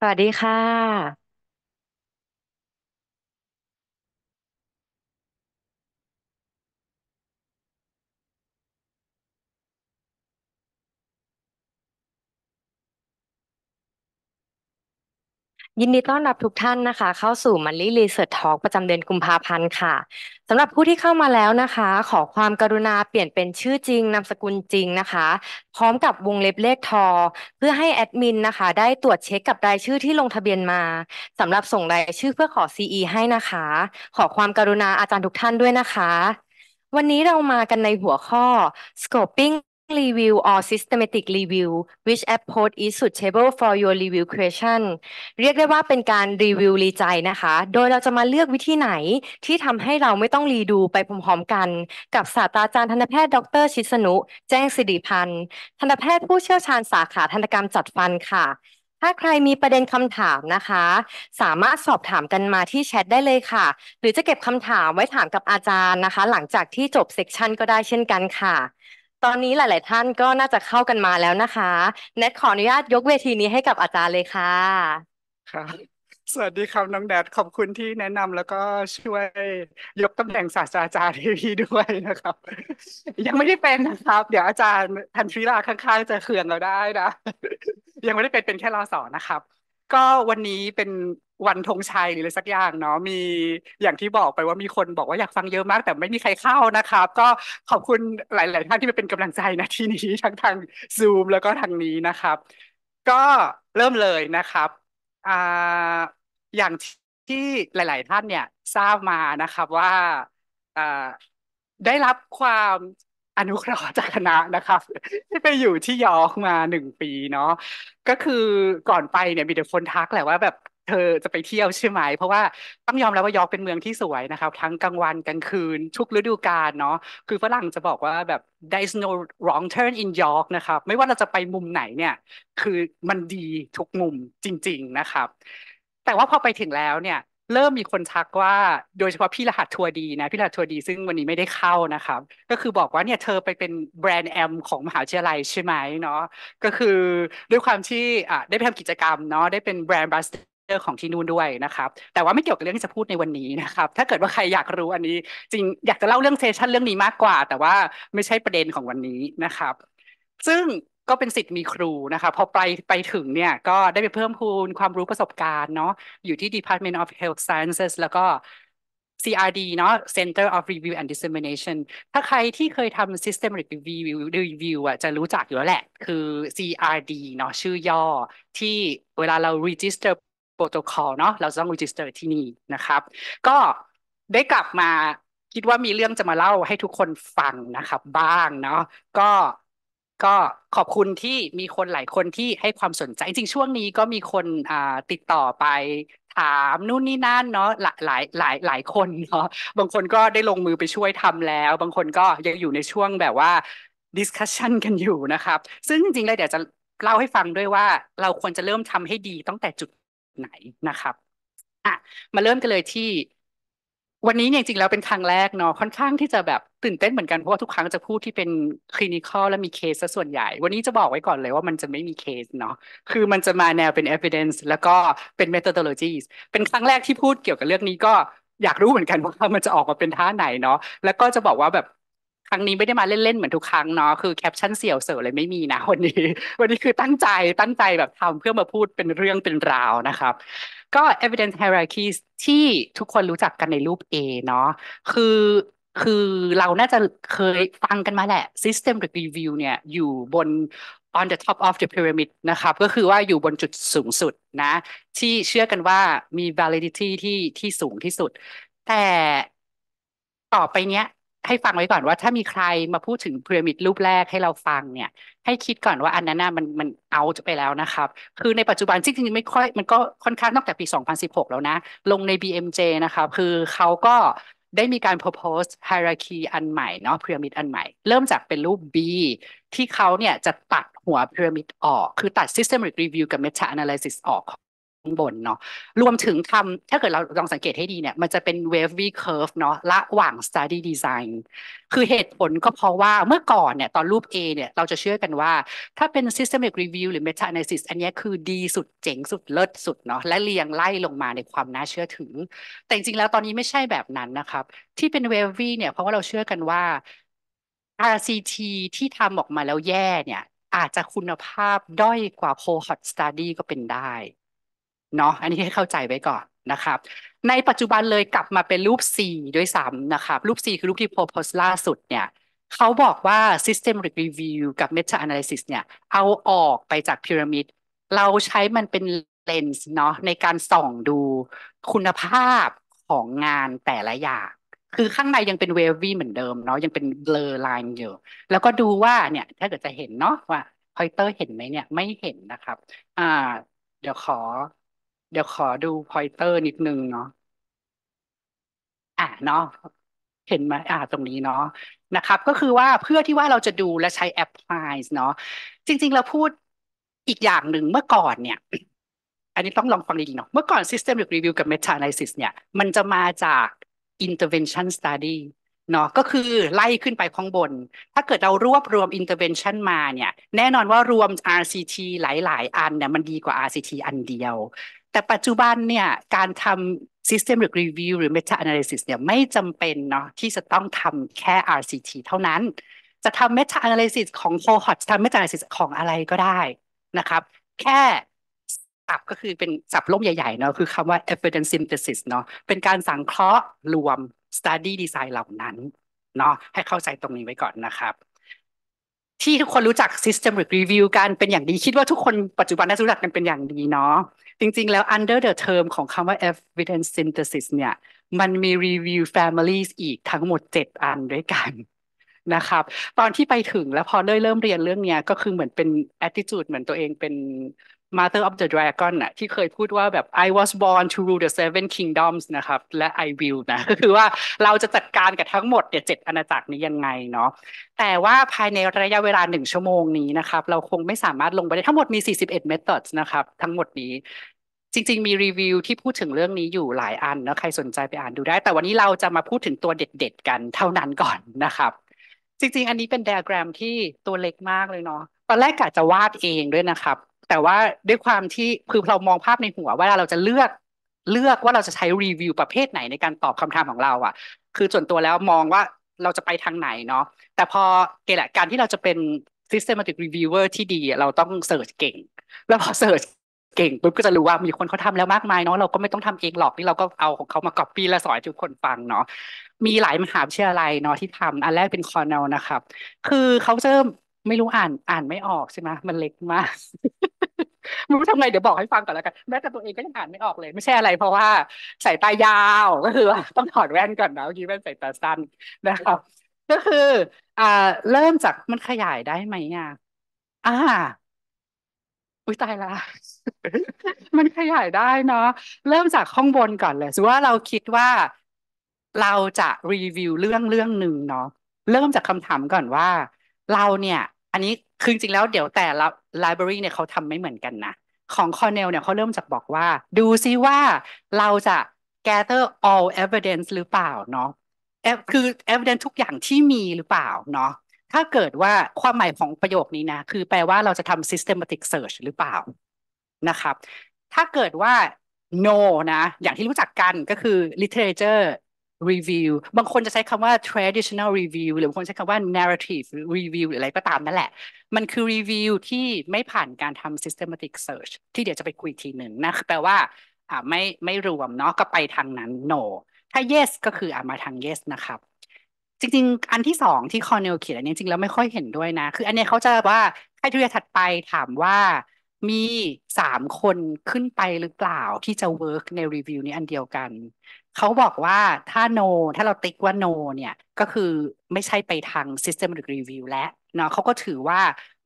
สวัสดีค่ะยินดีต้อนรับทุกท่านนะคะเข้าสู่มันลี่รีเสิร์ชทอลประจำเดือนกุมภาพันธ์ค่ะสำหรับผู้ที่เข้ามาแล้วนะคะ ขอความกรุณาเปลี่ยนเป็นชื่อจริงนามสกุลจริงนะคะ พร้อมกับวงเล็บเลขทอ เพื่อให้แอดมินนะคะ ได้ตรวจเช็คกับรายชื่อที่ลงทะเบียนมาสำหรับส่งรายชื่อเพื่อขอ CE ให้นะคะ ขอความกรุณาอาจารย์ทุกท่านด้วยนะคะ วันนี้เรามากันในหัวข้อ scoping review or systematic review which approach is suitable for your review question เรียกได้ว่าเป็นการรีวิวรีใจนะคะ โดยเราจะมาเลือกวิธีไหนที่ทำให้เราไม่ต้องรีดูไปพร้อมๆกัน กับศาสตราจารย์ทันตแพทย์ดร ชิสนุ แจ้งสิริพันธ์ ทันตแพทย์ผู้เชี่ยวชาญสาขาทันตกรรมจัดฟันค่ะ ถ้าใครมีประเด็นคำถามนะคะ สามารถสอบถามกันมาที่แชทได้เลยค่ะ หรือจะเก็บคำถามไว้ถามกับอาจารย์นะคะ หลังจากที่จบเซกชันก็ได้เช่นกันค่ะตอนนี้หลาย ๆ ท่านก็น่าจะเข้ากันมาแล้วนะคะแนทขออนุญาตยกเวทีนี้ให้กับอาจารย์เลยค่ะค่ะสวัสดีครับ น้องแดด ขอบคุณที่แนะนำแล้วก็ช่วย ยกตำแหน่งศาสตราจารย์ให้พี่ด้วยนะครับ ยังไม่ได้เป็นนะครับ เดี๋ยว อาจารย์ทันทีรลาข้าง ๆ จะเขือนเราได้นะ ยังไม่ได้เป็นเป็นแค่รอสอนะครับก็วันนี้เป็นวันธงชัยหรืออะไรสักอย่างเนาะมีอย่างที่บอกไปว่ามีคนบอกว่าอยากฟังเยอะมาก แต่ไม่มีใครเข้านะครับ ก็ขอบคุณหลาย ๆ ท่านที่มาเป็นกำลังใจนะที่นี้ทั้งทางซูมแล้วก็ทางนี้นะครับ ก็เริ่มเลยนะครับอ่าอย่างที่หลาย ๆ ท่านเนี่ยทราบมานะครับว่าอ่าได้รับความอนุเคราะห์จากคณะนะครับที่ไปอยู่ที่ยอร์กมาหนึ่งปีเนาะก็คือก่อนไปเนี่ยมีดต่คนทักแหละว่าแบบเธอจะไปเที่ยวใช่ไหมเพราะว่าต้องยอมรับว่ายอร์กเป็นเมืองที่สวยนะครับ ทั้งกลางวันกลางคืน ทุกฤดูกาลเนาะคือฝรั่งจะบอกว่าแบบ there s no wrong turn in York นะครับ ไม่ว่าเราจะไปมุมไหนเนี่ยคือมันดีทุกมุมจริงๆนะครับ แต่ว่าพอไปถึงแล้วเนี่ยเริ่มมีคนทักว่าโดยเฉพาะพี่รหัสทัวร์ดีนะพี่รหัสทัวร์ดีซึ่งวันนี้ไม่ได้เข้านะครับ ก็คือบอกว่าเนี่ยเธอไปเป็นแบรนด์แอม ของมหาวิทยาลัยใช่ไหมเนาะก็คือด้วยความที่อ่ะได้ไปทำกิจกรรมเนาะได้เป็นแบรนด์บัสเตอร์ของที่นู่นด้วยนะครับ แต่ว่าไม่เกี่ยวกับเรื่องที่จะพูดในวันนี้นะครับ ถ้าเกิดว่าใครอยากรู้อันนี้ จริงอยากจะเล่าเรื่องเซสชันเรื่องนี้มากกว่า แต่ว่าไม่ใช่ประเด็นของวันนี้นะครับ ซึ่งก็เป็นสิทธิ์มีครูนะคะพอไปไปถึงเนี่ย ก็ได้ไปเพิ่มพูนความรู้ประสบการณ์เนาะอยู่ที่ Department of Health Sciences แล้วก็ CRD เนาะ Center of Review and Dissemination ถ้าใครที่เคยทำ Systematic Review Review อ่ะจะรู้จักอยู่แล้วแหละ คือ CRD เนาะชื่อย่อที่เวลาเรา register โปรโตคอลเนาะเราต้อง register ที่นี่นะครับ ก็ได้กลับมาคิดว่ามีเรื่องจะมาเล่าให้ทุกคนฟังนะครับบ้างเนาะก็ก็ขอบคุณที่มีคนหลายคนที่ให้ความสนใจ จริงช่วงนี้ก็มีคนติดต่อไปถามนู่นนี่นั่นเนาะหลายหลายหลายหลายคนเนาะบางคนก็ได้ลงมือไปช่วยทำแล้ว บางคนก็ยังอยู่ในช่วงแบบว่าดิสคัชชันกันอยู่นะครับ ซึ่งจริงๆเลยเดี๋ยวจะเล่าให้ฟังด้วยว่าเราควรจะเริ่มทำให้ดีตั้งแต่จุดไหนนะครับอ่ะมาเริ่มกันเลยที่วันนี้เนี่ยจริงแล้วเป็นครั้งแรกเนาะค่อนข้างที่จะแบบตื่นเต้นเหมือนกันเพราะว่าทุกครั้งจะพูดที่เป็นคลินิคอลและมีเคสซะส่วนใหญ่ วันนี้จะบอกไว้ก่อนเลยว่ามันจะไม่มีเคสเนาะคือมันจะมาแนวเป็น evidence แล้วก็เป็น methodologies เป็นครั้งแรกที่พูดเกี่ยวกับเรื่องนี้ก็ อยากรู้เหมือนกันว่ามันจะออกมาเป็นท่าไหนเนาะแล้วก็จะบอกว่าแบบครั้งนี้ไม่ได้มาเล่นๆเหมือนทุกครั้งเนาะคือแคปชั่นเสี่ยวเสือเลยไม่มีนะวันนี้ วันนี้คือตั้งใจตั้งใจแบบทำเพื่อมาพูดเป็นเรื่องเป็นราวนะครับก็ evidence hierarchies ที่ทุกคนรู้จักกันในรูป A เนาะ คือคือเราน่าจะเคยฟังกันมาแหละ s y s t e m review เนี่ยอยู่บน on the top of the pyramid นะครับ ก็คือว่าอยู่บนจุดสูงสุดนะ ที่เชื่อกันว่ามี validity ที่ที่สูงที่สุด แต่ต่อไปเนี้ยให้ฟังไว้ก่อนว่าถ้ามีใครมาพูดถึงพีระมิดรูปแรกให้เราฟังเนี่ยให้คิดก่อนว่าอันนั้นน่ะมันมันเอาจะไปแล้วนะครับคือในปัจจุบันจริงๆไม่ค่อยมันก็ค่อนข้างนอกจากปี 2016 แล้วนะ ลงใน BMJ นะคะคือเขาก็ได้มีการ propose hierarchy อันใหม่เนาะพีระมิดอันใหม่ เริ่มจากเป็นรูป B ที่เขาเนี่ยจะตัดหัวพีระมิดออกคือตัด systemic review กับ meta analysis ออกข้างบนเนาะรวมถึงทำถ้าเกิดเราลองสังเกตให้ดีเนี่ยมันจะเป็น wavy curve เนาะระหว่าง study design คือเหตุผลก็เพราะว่าเมื่อก่อนเนี่ยตอนรูป A เนี่ยเราจะเชื่อกันว่าถ้าเป็น systemic review หรือ meta analysis อันนี้คือดีสุดเจ๋งสุดเลิศสุดเนาะและเรียงไล่ลงมาในความน่าเชื่อถือแต่จริงๆแล้วตอนนี้ไม่ใช่แบบนั้นนะครับที่เป็น wavy เนี่ย เพราะว่าเราเชื่อกันว่า RCT ที่ทำออกมาแล้วแย่เนี่ยอาจจะคุณภาพด้อยกว่า cohort study ก็เป็นได้เนาะอันนี้ให้เข้าใจไว้ก่อนนะครับ ในปัจจุบันเลยกลับมาเป็นรูป C ด้วยซ้ำนะครับรูป C คือรูปที่โพสต์ล่าสุดเนี่ยเขาบอกว่า s y s t e m review กับ meta analysis เนี่ยเอาออกไปจากพีระมิดเราใช้มันเป็นเลนส์เนาะในการส่องดูคุณภาพของงานแต่ละอย่างคือข้างในยังเป็นเวฟวีเหมือนเดิม เนาะยังเป็นเบลอไลน์อยู่แล้วก็ดูว่าเนี่ยถ้าเกิดจะเห็นเนาะว่าพอยเตอร์เห็นไหมเนี่ยไม่เห็นนะครับอ่าเดี๋ยวขอเดี๋ยวขอดูพอยเตอร์นิดนึงเนาะ อ่ะเนาะ เห็นไหมอ่า ตรงนี้เนาะ นะครับ ก็คือว่าเพื่อที่ว่าเราจะดูและใช้แอปพลายเนาะ จริง ๆ เราพูดอีกอย่างหนึ่งเมื่อก่อนเนี่ย อันนี้ต้องลองฟังดีๆเนาะ เมื่อก่อน systemic review กับ meta analysis เนี่ย มันจะมาจาก intervention study เนาะ ก็คือไล่ขึ้นไปข้างบน ถ้าเกิดเรารวบรวม intervention มาเนี่ย แน่นอนว่ารวม RCT หลายๆอัน เนี่ย มันดีกว่า RCT อันเดียวแต่ปัจจุบันเนี่ยการทำ s y s t e m review หรือ meta analysis เนี่ยไม่จำเป็นเนาะที่จะต้องทำแค่ RCT เท่านั้นจะทำ meta analysis ของ cohort ทำ meta analysis ของอะไรก็ได้นะครับ แค่ศับก็คือเป็นสับล่มใหญ่ๆเนาะคือคำว่า evidence synthesis เนาะเป็นการสังเคราะห์รวม study design เหล่านั้นเนาะให้เข้าใจตรงนี้ไว้ก่อนนะครับที่ทุกคนรู้จัก systemic review กันเป็นอย่างดีคิดว่าทุกคนปัจจุบันน่าจะรู้จักกันเป็นอย่างดีเนาะจริงๆ แล้ว under the term ของคำว่า evidence synthesis เนี่ยมันมี review families อีกทั้งหมด7อันด้วยกันนะครับ ตอนที่ไปถึงแล้วพอเริ่มเรียนเรื่องเนี้ยก็คือเหมือนเป็น attitude เหมือนตัวเองเป็น Mother of the Dragon น่ะที่เคยพูดว่าแบบ I was born to rule the seven kingdoms นะครับและ I will นะก็คือว่าเราจะจัดการกับทั้งหมดเนี่ยเจ็ดอาณาจักรนี้ยังไงเนาะแต่ว่าภายในระยะเวลาหนึ่งชั่วโมงนี้นะครับเราคงไม่สามารถลงไปได้ทั้งหมดมี41 methods นะครับ ทั้งหมดนี้ จริงๆมีรีวิวที่พูดถึงเรื่องนี้อยู่หลายอันนะใครสนใจไปอ่านดูได้ แต่วันนี้เราจะมาพูดถึงตัวเด็ด ๆ กันเท่านั้นก่อนนะครับ จริงๆ อันนี้เป็นไดอะแกรมที่ตัวเล็กมากเลยเนาะตอนแรกกะจะวาดเองด้วยนะครับแต่ว่าด้วยความที่คือเรามองภาพในหัวว่าเราจะเลือกเลือกว่าเราจะใช้รีวิวประเภทไหนในการตอบคำถามของเราอ่ะ คือส่วนตัวแล้วมองว่าเราจะไปทางไหนเนาะแต่พอเกล่ะการที่เราจะเป็น systematic reviewer ที่ดีเราต้องเสิร์ชเก่งแล้วพอเสิร์ชเก่งปุ๊บก็จะรู้ว่ามีคนเขาทาแล้วมากมายเนาะเราก็ไม่ต้องทำเองหรอกนี่เราก็เอาของเขามาก๊อปปี้และสอนทุกคนฟังเนาะมีหลายมหาวิทยาลัยเนาะที่ทำ อันแรกเป็นคอนเนลนะครับคือเขาเริ่มไม่รู้อ่านอ่านไม่ออกใช่ไหมมันเล็กมากไม่รู้ทำไงเดี๋ยวบอกให้ฟังก่อนแล้วกันแม้แต่ตัวเองก็ยังอ่านไม่ออกเลย ไม่ใช่อะไร เพราะว่าสายตายาวก็คือต้องถอดแว่นก่อนนะเมื่อกี้แว่นใส่ตาสั้นนะครับก็คืออ่าเริ่มจากมันขยายได้ไหมอ่ะอ่า อุ้ยตายละมันขยายได้เนาะเริ่มจากข้างบนก่อนเลยสือว่าเราคิดว่าเราจะรีวิวเรื่องเรื่องหนึ่งเนาะเริ่มจากคำถามก่อนว่า เราเนี่ย อันนี้คือจริงแล้วเดี๋ยวแต่ละ library เนี่ยเขาทำไม่เหมือนกันนะของคอ r n e l เนี่ยเขาเริ่มจากบอกว่า ดูซิว่า เราจะ gather all evidence หรือเปล่าเนาะคือ evidence ทุกอย่างที่มีหรือเปล่าเนาะถ้าเกิดว่าความหมายของประโยคนี้นะคือแปลว่าเราจะทำ systematic search หรือเปล่านะครับ ถ้าเกิดว่า no นะ อย่างที่รู้จักกันก็คือ literature review บางคนจะใช้คำว่า traditional review หรือบางคนใช้คำว่า narrative review หรืออะไรก็ตามนั่นแหละ มันคือ review ที่ไม่ผ่านการทำ systematic search ที่เดี๋ยวจะไปคุยทีหนึ่งนะแปลว่าอ่าไม่ไม่รวมเนาะก็ไปทางนั้น no ถ้า yes ก็คืออ่ามาทาง yes นะครับ จริง ๆ อันที่สองที่คอนเนลเขียนอันนี้จริงแล้วไม่ค่อยเห็นด้วยนะ คืออันนี้เขาจะว่าใครทุเรียถัดไปถามว่ามีสามคนขึ้นไปหรือเปล่าที่จะ work ในรีวิวนี้อันเดียวกันเขาบอกว่าถ้า no ถ้าเราติ๊กว่า no เนี่ยก็คือไม่ใช่ไปทาง systematic review แล้วเนาะเขาก็ถือว่า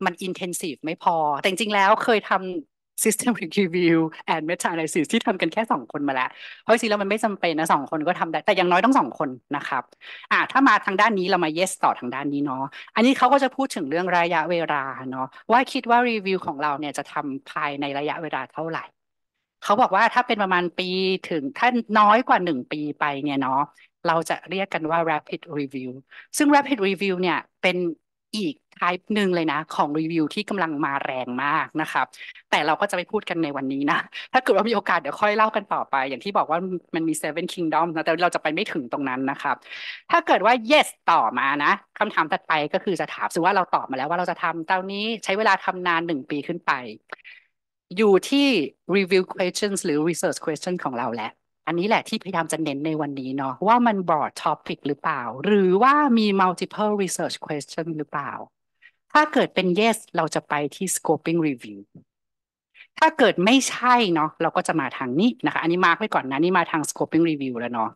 มัน intensive ไม่พอ แต่จริงๆ แล้วเคยทำ system review and meta analysis ที่ทำกันแค่สองคนมาแล้วเพราะจริงแล้วมันไม่จำเป็นนะสองคนก็ทำได้ แต่อย่างน้อยต้องสองคนนะครับอ่าถ้ามาทางด้านนี้เรามา yes ต่อทางด้านนี้เนาะอันนี้เขาก็จะพูดถึงเรื่องระยะเวลาเนาะว่าคิดว่ารีวิวของเราเนี่ยจะทำภายในระยะเวลาเท่าไหร่เขาบอกว่าถ้าเป็นประมาณปีถึง ถ้าน้อยกว่าหนึ่งปีไปเนี่ยเนาะเราจะเรียกกันว่า rapid review ซึ่ง rapid review เนี่ย เป็นอีก type หนึ่งเลยนะ ของรีวิวที่กำลังมาแรงมากนะครับ แต่เราก็จะไปพูดกันในวันนี้นะ ถ้าเกิดว่ามีโอกาสเดี๋ยวค่อยเล่ากันต่อไป อย่างที่บอกว่ามันมี Seven Kingdom นะแต่เราจะไปไม่ถึงตรงนั้นนะครับ ถ้าเกิดว่า yes ต่อมานะคำถามถัดไปก็คือจะถามสึ่งิว่าเราตอบมาแล้วว่า เราจะทำเต้านี้ใช้เวลาทำนานหนึ่งปีขึ้นไปอยู่ที่ review questions หรือ research question ของเราแหละ อันนี้แหละที่พยายามจะเน้นในวันนี้เนาะว่ามัน broad topic หรือเปล่า หรือว่ามี multiple research question หรือเปล่า ถ้าเกิดเป็น yes เราจะไปที่ scoping review ถ้าเกิดไม่ใช่เนาะเราก็จะมาทางนี้นะคะ อันนี้มาร์กไว้ก่อนนะนี่มาทาง scoping review แล้วเนาะ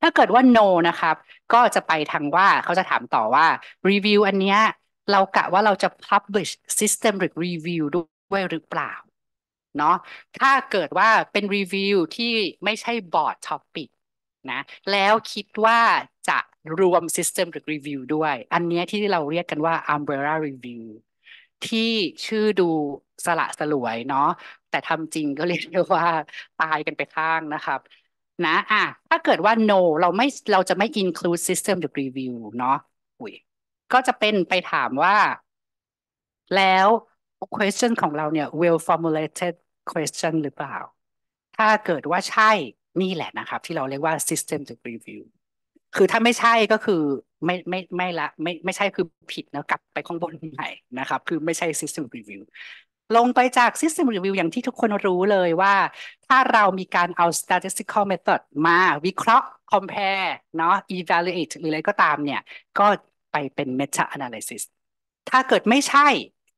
ถ้าเกิดว่า no นะครับก็จะไปทางว่าเขาจะถามต่อว่า review อันเนี้ยเรากะว่าเราจะ publish systemic review ด้วยด้วยหรือเปล่าเนาะถ้าเกิดว่าเป็นรีวิวที่ไม่ใช่บอร์ดท็อปิกนะ แล้วคิดว่าจะรวมิสเต็มหรือรีวิวด้วย อันนี้ที่เราเรียกกันว่า Umbrella Review ที่ชื่อดูสละสลวยเนาะแต่ทำจริงก็เรียกว่า ตายกันไปข้างนะครับ นะ อ่ะถ้าเกิดว่า no เราไม่เราจะไม่ include system หรือ review เนาะก็จะเป็นไปถามว่า แล้ว question ของเราเนี่ย well formulated question หรือเปล่า ถ้าเกิดว่าใช่นี่แหละนะครับ ที่เราเรียกว่า system to review คือถ้าไม่ใช่ก็คือไม่ไม่ไม่ละไม่ไม่ใช่คือผิดนะกลับไปข้างบนใหม่นะครับ คือไม่ใช่ system review ลงไปจาก System Review อย่างที่ทุกคนรู้เลยว่า ถ้าเรามีการเอา statistical method มาวิเคราะห์ compare เนาะ evaluate หรืออะไรก็ตามเนี่ย ก็ไปเป็น meta analysis ถ้าเกิดไม่ใช่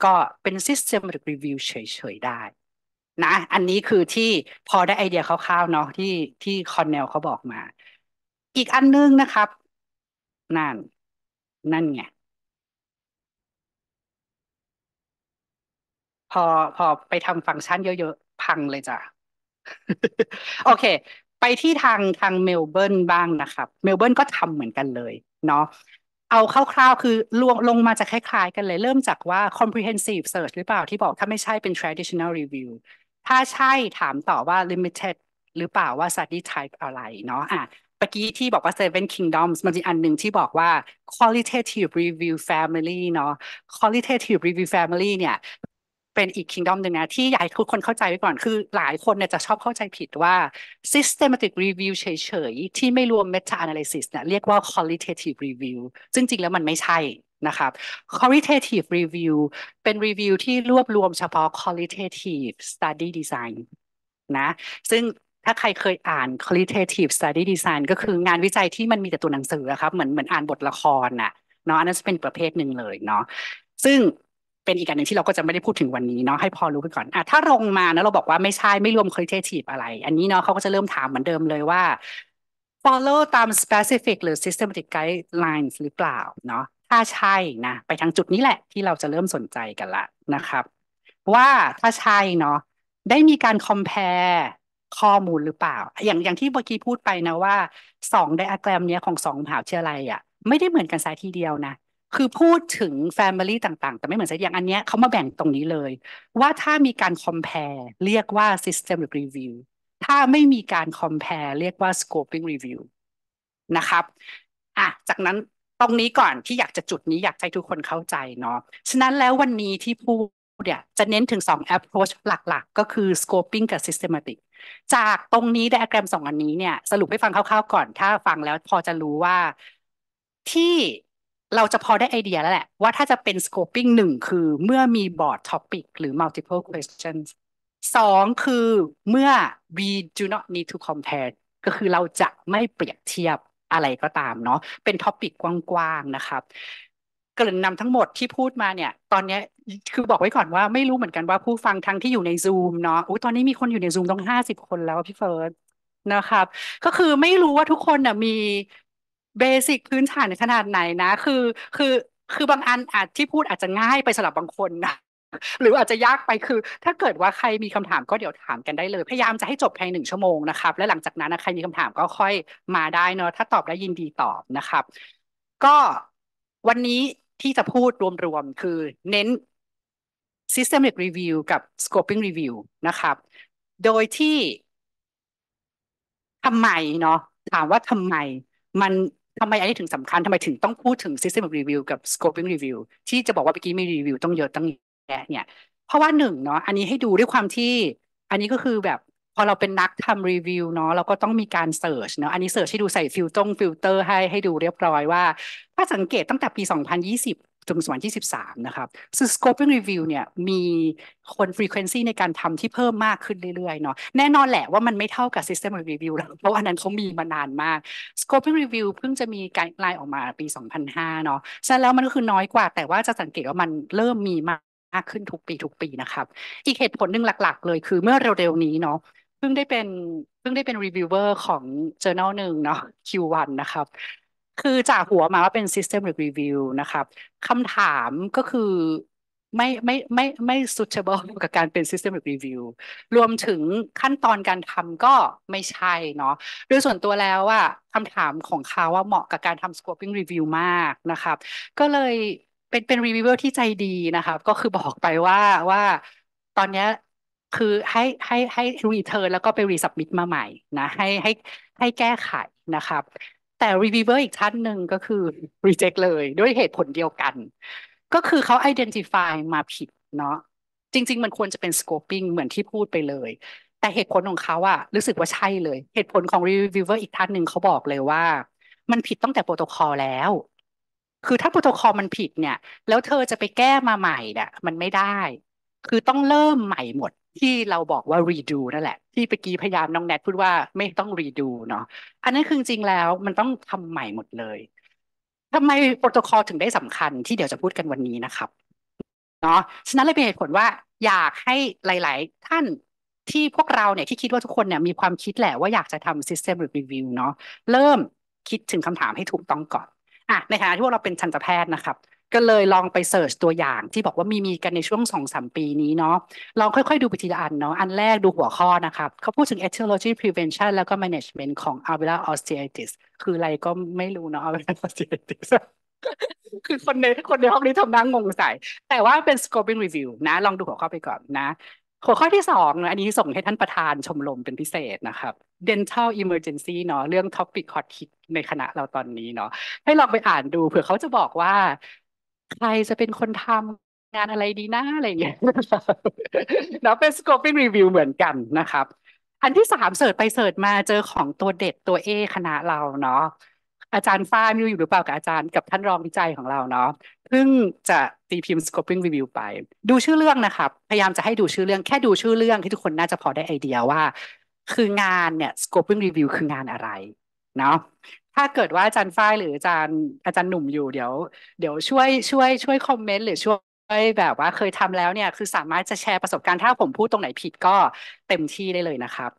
ก็เป็น systematic review เฉยๆได้ นะ อันนี้คือที่พอได้ไอเดียคร่าวๆเนาะที่ที่คอนเนลเขาบอกมา อีกอันนึงนะครับนั่น นั่นไงพอพอไปทำฟังก์ชันเยอะๆพังเลยจ้ะโอเค ไปที่ทางทางเมลเบิร์นบ้างนะครับ เมลเบิร์นก็ทำเหมือนกันเลย เนาะเอาคร่าวๆ คือลวงลงมาจะคล้ายๆ กันเลยเริ่มจากว่า comprehensive search หรือเปล่าที่บอกถ้าไม่ใช่เป็น traditional review ถ้าใช่ถามต่อว่า limited หรือเปล่าว่า study type อะไรเนาะอ่ะเมื่อกี้ที่บอกว่า Seven Kingdoms มันมีอันหนึ่งที่บอกว่า qualitative review family เนาะ qualitative review family เนี่ยเป็นอีกคิงดอมหนึ่งนะ ที่อยากให้ทุกคนเข้าใจไว้ก่อนคือหลายคนเนี่ยจะชอบเข้าใจผิดว่า systematic review เฉยๆ ที่ไม่รวม meta analysis เนี่ยเรียกว่า qualitative review ซึ่งจริงแล้วมันไม่ใช่นะครับ qualitative review เป็น review ที่รวบรวมเฉพาะ qualitative study design นะซึ่งถ้าใครเคยอ่าน qualitative study design ก็คืองานวิจัยที่มันมีแต่ตัวหนังสือครับเหมือนเหมือนอ่านบทละครน่ะเนาะอันนั้นจะเป็นประเภทหนึ่งเลยเนาะซึ่งเป็นอีกอันหนึ่งที่เราก็จะไม่ได้พูดถึงวันนี้เนาะให้พอรู้ไปก่อนอ่ะถ้าลงมานะเราบอกว่าไม่ใช่ไม่รวมค u a l i t a t i v e อะไร อันนี้เนาะเขาก็จะเริ่มถามเหมือนเดิมเลยว่า follow ตาม specific หรือ systematic guidelines หรือเปล่าเนาะถ้าใช่นะ ไปทางจุดนี้แหละ ที่เราจะเริ่มสนใจกันละนะครับว่าถ้าใช่เนาะได้มีการ compare ข้อมูลหรือเปล่า อย่างอย่างที่เมื่อกี้พูดไปนะว่าสองไดอะแกรมเนี้ยของสองมหาวิทยาลัยอ่ะ ไม่ได้เหมือนกันสายทีเดียวนะคือพูดถึงแฟมิลี่ต่าง ๆ แต่ไม่เหมือนสันอย่างอันเนี้ยเขามาแบ่งตรงนี้เลย ว่าถ้ามีการคอมเพลเรียกว่า systemic review ถ้าไม่มีการคอมเพลเรียกว่า scoping review นะครับอ่ะจากนั้นตรงนี้ก่อนที่อยากจะจุดนี้อยากให้ทุกคนเข้าใจเนาะฉะนั้นแล้ววันนี้ที่พูดเนี่ยจะเน้นถึง2 approach หลักๆ ก็คือ scoping กับ systematic จากตรงนี้ไดอะแกรมสองอันนี้เนี่ยสรุปให้ฟังคร่าวๆก่อน ถ้าฟังแล้วพอจะรู้ว่าที่เราจะพอได้ไอเดียแล้วแหละว่าถ้าจะเป็น scoping หนึ่งคือเมื่อมี board topic หรือ multiple questions สองคือเมื่อ we do not need to compare ก็คือเราจะไม่เปรียบเทียบอะไรก็ตามเนาะเป็นท็อปิกกว้างๆนะครับเกลิ่นนำทั้งหมดที่พูดมาเนี่ย ตอนนี้คือบอกไว้ก่อนว่าไม่รู้เหมือนกันว่าผู้ฟังทั้งที่อยู่ใน Zoom เนาะอุตอนนี้มีคนอยู่ใน Zoom ต้องห้าสิบคนแล้วพี่เฟิร์สนะครับ ก็คือไม่รู้ว่าทุกคนนะมีเบสิกพื้นฐานขนาดไหนนะ คือคือคือบางอันอาจที่พูดอาจจะง่ายไปสำหรับบางคนนะหรืออาจจะยากไปคือ ถ้าเกิดว่าใครมีคำถาม ก็เดี๋ยวถามกันได้เลย พยายามจะให้จบภายในหนึ่งชั่วโมงนะครับ และหลังจากนั้นใครมีคำถามก็ค่อยมาได้เนาะถ้าตอบได้ยินดีตอบนะครับ ก็วันนี้ที่จะพูดรวมๆคือเน้น systemic review กับ scoping review นะครับโดยที่ทำไมเนาะถามว่าทำไมมันทำไมอันนี้ถึงสำคัญทำไมถึงต้องพูดถึง system of review กับ scoping review ที่จะบอกว่าเมื่อกี้ไม่รีวิวต้องเยอะต้องแยะเนี่ย เพราะว่าหนึ่งเนาะอันนี้ให้ดูด้วยความที่อันนี้ก็คือแบบ พอเราเป็นนักทำรีวิวเนาะเราก็ต้องมีการเสิร์ชเนาะอันนี้เสิร์ชให้ดูใส่ฟิลตงฟิลเตอร์ให้ให้ดูเรียบร้อยว่า ถ้าสังเกตตั้งแต่ปี 2020จนถึงมัยที่13นะครับซึ่ง scoping review เนี่ย มีคน frequency ในการทำที่เพิ่มมากขึ้นเรื่อยๆ เนาะ แน่นอนแหละว่ามันไม่เท่ากับ system review แล้วเพราะอันนั้นเขามีมานานมาก scoping review เพิ่งจะมีไกด์ไลน์ออกมาปี 2005 เนาะฉะนั้นแล้วมันก็คือน้อยกว่า แต่ว่าจะสังเกตว่ามันเริ่มมีมากขึ้นทุกปีทุกปีนะครับ อีกเหตุผลหนึ่งหลักๆ เลยคือเมื่อเร็วๆ นี้เนาะ เพิ่งได้เป็นเพิ่งได้เป็นรีวิวเวอร์ของ journal หนึ่งเนาะ Q1 นะครับคือจากหัวมาว่าเป็น system review นะครับคำถามก็คือไม่ไม่ไม่ไม่ suitable กับการเป็น system review รวมถึงขั้นตอนการทำก็ไม่ใช่เนาะ โดยส่วนตัวแล้วว่าคำถามของเขาว่าเหมาะกับการทำ scoping review มากนะครับ ก็เลยเป็นเป็น reviewer ที่ใจดีนะครับ ก็คือบอกไปว่าว่าตอนนี้คือให้ให้ให้รีเท r ร์แล้วก็ไปรีสับมิดมาใหม่นะให้ให้ให้แก้ไขนะครับแต่ reviewer อีกท่านหนึ่งก็คือ reject เลยด้วยเหตุผลเดียวกัน ก็คือเขา identify มาผิดเนาะจริง ๆ มันควรจะเป็น scoping เหมือนที่พูดไปเลยแต่เหตุผลของเขาอะรู้สึกว่าใช่เลย เหตุผลของ reviewer อีกท่านหนึ่งเขาบอกเลยว่า มันผิดตั้งแต่โปรโตคอลแล้ว คือถ้าโปรโตคอลมันผิดเนี่ยแล้วเธอจะไปแก้มาใหม่เนี่ยมันไม่ได้ คือต้องเริ่มใหม่หมดที่เราบอกว่า redo นั่นแหละ ที่เมื่อกี้พยายามน้องแนทพูดว่าไม่ต้อง redo เนาะอันนั้นคือจริงแล้ว มันต้องทำใหม่หมดเลยทำไมโปรโตคอลถึงได้สำคัญ ที่เดี๋ยวจะพูดกันวันนี้นะครับเนาะฉะนั้นเลยเป็นเหตุผลว่าอยากให้หลายๆ ท่านที่พวกเราเนี่ย ที่คิดว่าทุกคนเนี่ยมีความคิดแหละว่าอยากจะทำ system review เนาะเริ่มคิดถึงคำถามให้ถูกต้องก่อนอ่ะในฐานะที่ว่าเราเป็นทันตแพทย์นะครับก็เลยลองไปเสิร์ชตัวอย่างที่บอกว่ามีมีกันในช่วงสองสามปีนี้เนาะลองค่อยๆดูไปทีละอันเนาะอันแรกดูหัวข้อนะครับเขาพูดถึง etiology prevention แล้วก็ management ของ a l v e l a osteitis คืออะไรก็ไม่รู้เนาะ a l v e l a osteitis คือคนในคนในห้องนี้ทำหน้างงใส่ แต่ว่าเป็น scoping review นะลองดูหัวข้อไปก่อนนะ หัวข้อที่สองนะอันนี้ส่งให้ท่านประธานชมรมเป็นพิเศษนะครับ dental emergency เนาะเรื่อง topic hot hit ในคณะเราตอนนี้เนาะให้ลองไปอ่านดูเผื่อเขาจะบอกว่าใครจะเป็นคนทำงานอะไรดีนะอะไรเงี้ยนะเป็น scoping review เหมือนกันนะครับอันที่สามเสิร์ชไปเสิร์ชมาเจอของตัวเด็ดตัวเอคณะเราเนาะอาจารย์ฟ้ามิวอยู่หรือเปล่ากับอาจารย์กับท่านรองวิจัยของเราเนาะเพิ่งจะตีพิมพ์ scoping review ไปดูชื่อเรื่องนะครับพยายามจะให้ดูชื่อเรื่องแค่ดูชื่อเรื่องที่ทุกคนน่าจะพอได้ไอเดียว่า คืองานเนี่ย scoping review คืองานอะไรเนาะถ้าเกิดว่าอาจารย์ฝ้ายหรืออาจารย์อาจารย์หนุ่มอยู่เดี๋ยวเดี๋ยวช่วยช่วย ช่วยคอมเมนต์ หรือช่วยแบบว่าเคยทำแล้วเนี่ยคือสามารถจะแชร์ประสบการณ์ ถ้าผมพูดตรงไหนผิดก็เต็มที่ได้เลยนะครับ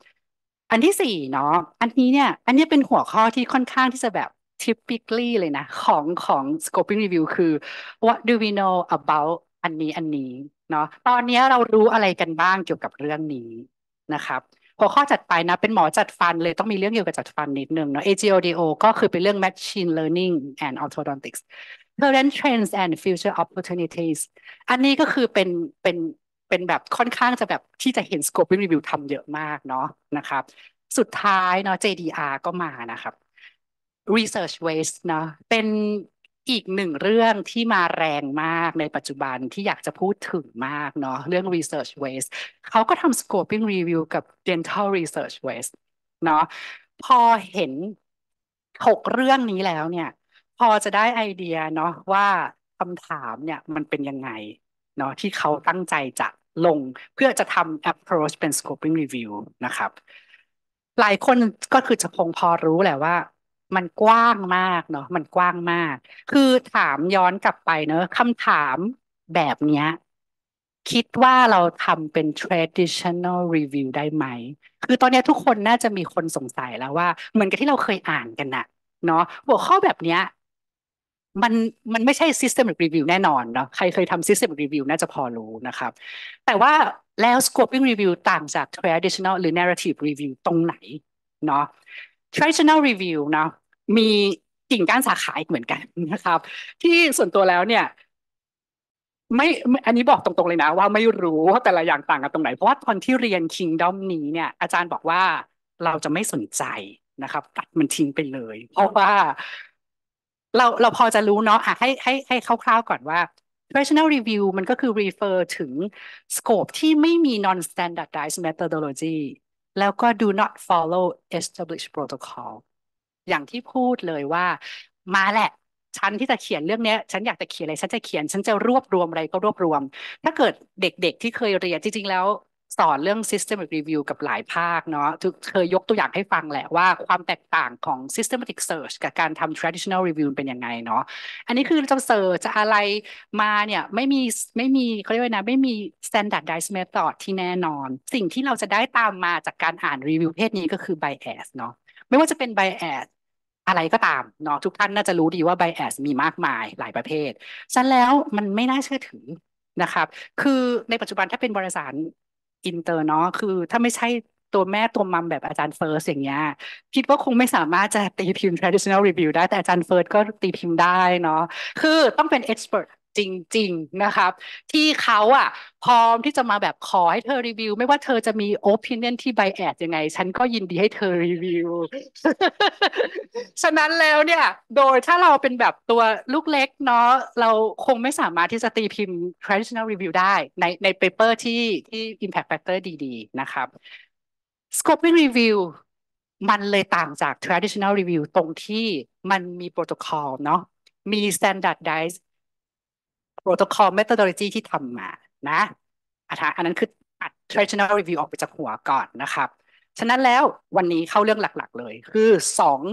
อันที่สี่เนาะอันนี้เนี่ย อันนี้เป็นหัวข้อที่ค่อนข้างที่จะแบบ typically เลยนะ ของของ scoping review คือ what do we know about อันนี้อันนี้ เนาะตอนนี้เรารู้อะไรกันบ้างเกี่ยวกับเรื่องนี้นะครับหัวข้อจัดไปนะเป็นหมอจัดฟันเลยต้องมีเรื่องเกี่ยวกับจัดฟันนิดนึงเนาะ AGODO ก็คือเป็นเรื่อง Machine Learning and Orthodontics Current Trends and Future Opportunities อันนี้ก็คือเป็นเป็นเป็นแบบค่อนข้างจะแบบที่จะเห็น Scope Review ทำเยอะมากเนาะนะครับ สุดท้ายเนาะ JDR ก็มานะครับ Research Waste เนาะเป็นอีกหนึ่งเรื่องที่มาแรงมากในปัจจุบันที่อยากจะพูดถึงมากเนาะเรื่อง research waste เขาก็ทำ scoping review กับ dental research waste เนาะพอเห็นหกเรื่องนี้แล้วเนี่ย พอจะได้ไอเดียเนาะว่าคำถามเนี่ยมันเป็นยังไงเนาะที่เขาตั้งใจจะลงเพื่อจะทำ approach เป็น scoping review นะครับ หลายคนก็คือจะคงพอรู้แหละว่ามันกว้างมากเนาะมันกว้างมาก คือถามย้อนกลับไปเนอะคำถามแบบเนี้ย คิดว่าเราทำเป็น traditional review ได้ไหม คือตอนนี้ทุกคนน่าจะมีคนสงสัยแล้วว่าเหมือนกับที่เราเคยอ่านกันนะเนาะหัวข้อแบบเนี้ย มันมันไม่ใช่ systemic review แน่นอนเนาะใครเคยทำ systemic review น่าจะพอรู้นะครับแต่ว่าแล้ว scoping review ต่างจาก traditional หรือ narrative review ตรงไหนเนาะ traditional review เนาะมีกิ่งก้านสาขาอีกเหมือนกันนะครับ ที่ส่วนตัวแล้วเนี่ย ไม่ อันนี้บอกตรงๆเลยนะว่าไม่รู้ว่าแต่ละอย่างต่างกันตรงไหนเพราะว่าตอนที่เรียนคิงดอมนี้ เนี่ย อาจารย์บอกว่าเราจะไม่สนใจนะครับ ตัดมันทิ้งไปเลย เพราะว่า เราเราพอจะรู้เนาะอ่ะให้ให้ให้คร่าวๆก่อนว่า rational review มันก็คือ refer ถึง scope ที่ไม่มี non standardized methodology แล้วก็ do not follow established protocol อย่างที่พูดเลยว่ามาแหละฉันที่จะเขียนเรื่องนี้ฉันอยากจะเขียนอะไรฉันจะเขียนฉันจะรวบรวมอะไรก็รวบรวม ถ้าเกิดเด็ก ๆ ที่เคยเรียนจริงๆแล้วสอนเรื่อง systematic review กับหลายภาคเนาะเคยยกตัวอย่างให้ฟังแหละว่า ความแตกต่างของ systematic search กับการทำ traditional review เป็นยังไงเนาะอันนี้คือจะเ e a r c h จะอะไรมาเนี่ยไม่มีไม่มีเขาเรียกว่านะไม่มี standardized method ที่แน่นอนสิ่งที่เราจะได้ตามมาจากการอ่านรีวิวเพศนี้ก็คือ bias เนาะไม่ว่าจะเป็น bias อะไรก็ตามเนาะทุกท่านน่าจะรู้ดีว่าไบแอสมีมากมายหลายประเภทฉันแล้วมันไม่น่าเชื่อถือนะครับ คือในปัจจุบันถ้าเป็นบริษัทอินเตอร์เนาะ คือถ้าไม่ใช่ตัวแม่ตัวมัมแบบอาจารย์เฟิร์สอย่างเงี้ยคิดว่าคงไม่สามารถจะตีพิมพ์ traditional review ได้แต่อาจารย์เฟิร์สก็ตีพิมพ์ได้เนาะคือต้องเป็น expert จริงๆ นะครับ ที่เขาอ่ะ พร้อมที่จะมาแบบขอให้เธอรีวิว ไม่ว่าเธอจะมีโอปินเนียนที่ไบแอดยังไง ฉันก็ยินดีให้เธอรีวิว ฉะนั้นแล้วเนี่ยโดยถ้าเราเป็นแบบตัวลูกเล็กเนาะเราคงไม่สามารถที่จะตีพิมพ์ traditional review ได้ในในเเปอร์ที่ที่ impact factor ดีๆนะครับ scoping review มันเลยต่างจาก traditional review ตรงที่มันมีโปรโตคอลเนาะมี standardized โปรโตคอลเมทอดอลจีที่ทำมานะอันนั้นคืออัด traditional review ออกไปจากหัวก่อนนะครับ ฉะนั้นแล้ววันนี้เข้าเรื่องหลักๆเลย คือ 2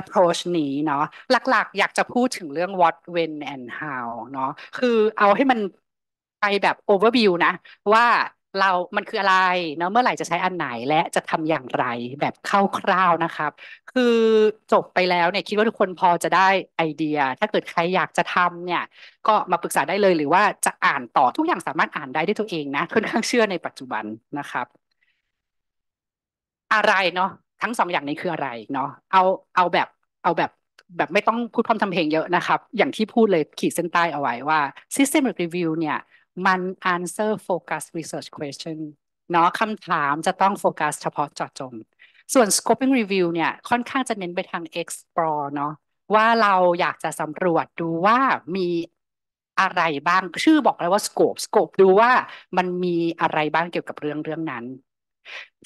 approach นี้เนาะหลักๆ อยากจะพูดถึงเรื่อง what when and how เนาะคือเอาให้มันไปแบบ overview นะว่าเรา มันคืออะไร เนาะ เมื่อไหร่จะใช้อันไหน และจะทำอย่างไร แบบคร่าวๆนะครับ คือจบไปแล้วเนี่ยคิดว่าทุกคนพอจะได้ไอเดีย ถ้าเกิดใครอยากจะทำเนี่ย ก็มาปรึกษาได้เลย หรือว่าจะอ่านต่อทุกอย่างสามารถอ่านได้ด้วยตัวเองนะ ค่อนข้างเชื่อในปัจจุบันนะครับ อะไรเนาะ ทั้งสองอย่างนี้คืออะไรเนาะ เอา เอาแบบ เอาแบบ แบบไม่ต้องพูดพร้อมทำเพลงเยอะนะครับ อย่างที่พูดเลยขีดเส้นใต้เอาไว้ว่า system review เนี่ยมัน answer focus research question เนาะคำถามจะต้องโฟกัสเฉพาะเจาะจง ส่วน scoping review เนี่ย ค่อนข้างจะเน้นไปทาง explore เนาะ ว่าเราอยากจะสำรวจดูว่ามีอะไรบ้าง ชื่อบอกแล้วว่า scope scope ดูว่ามันมีอะไรบ้างเกี่ยวกับเรื่องเรื่องนั้น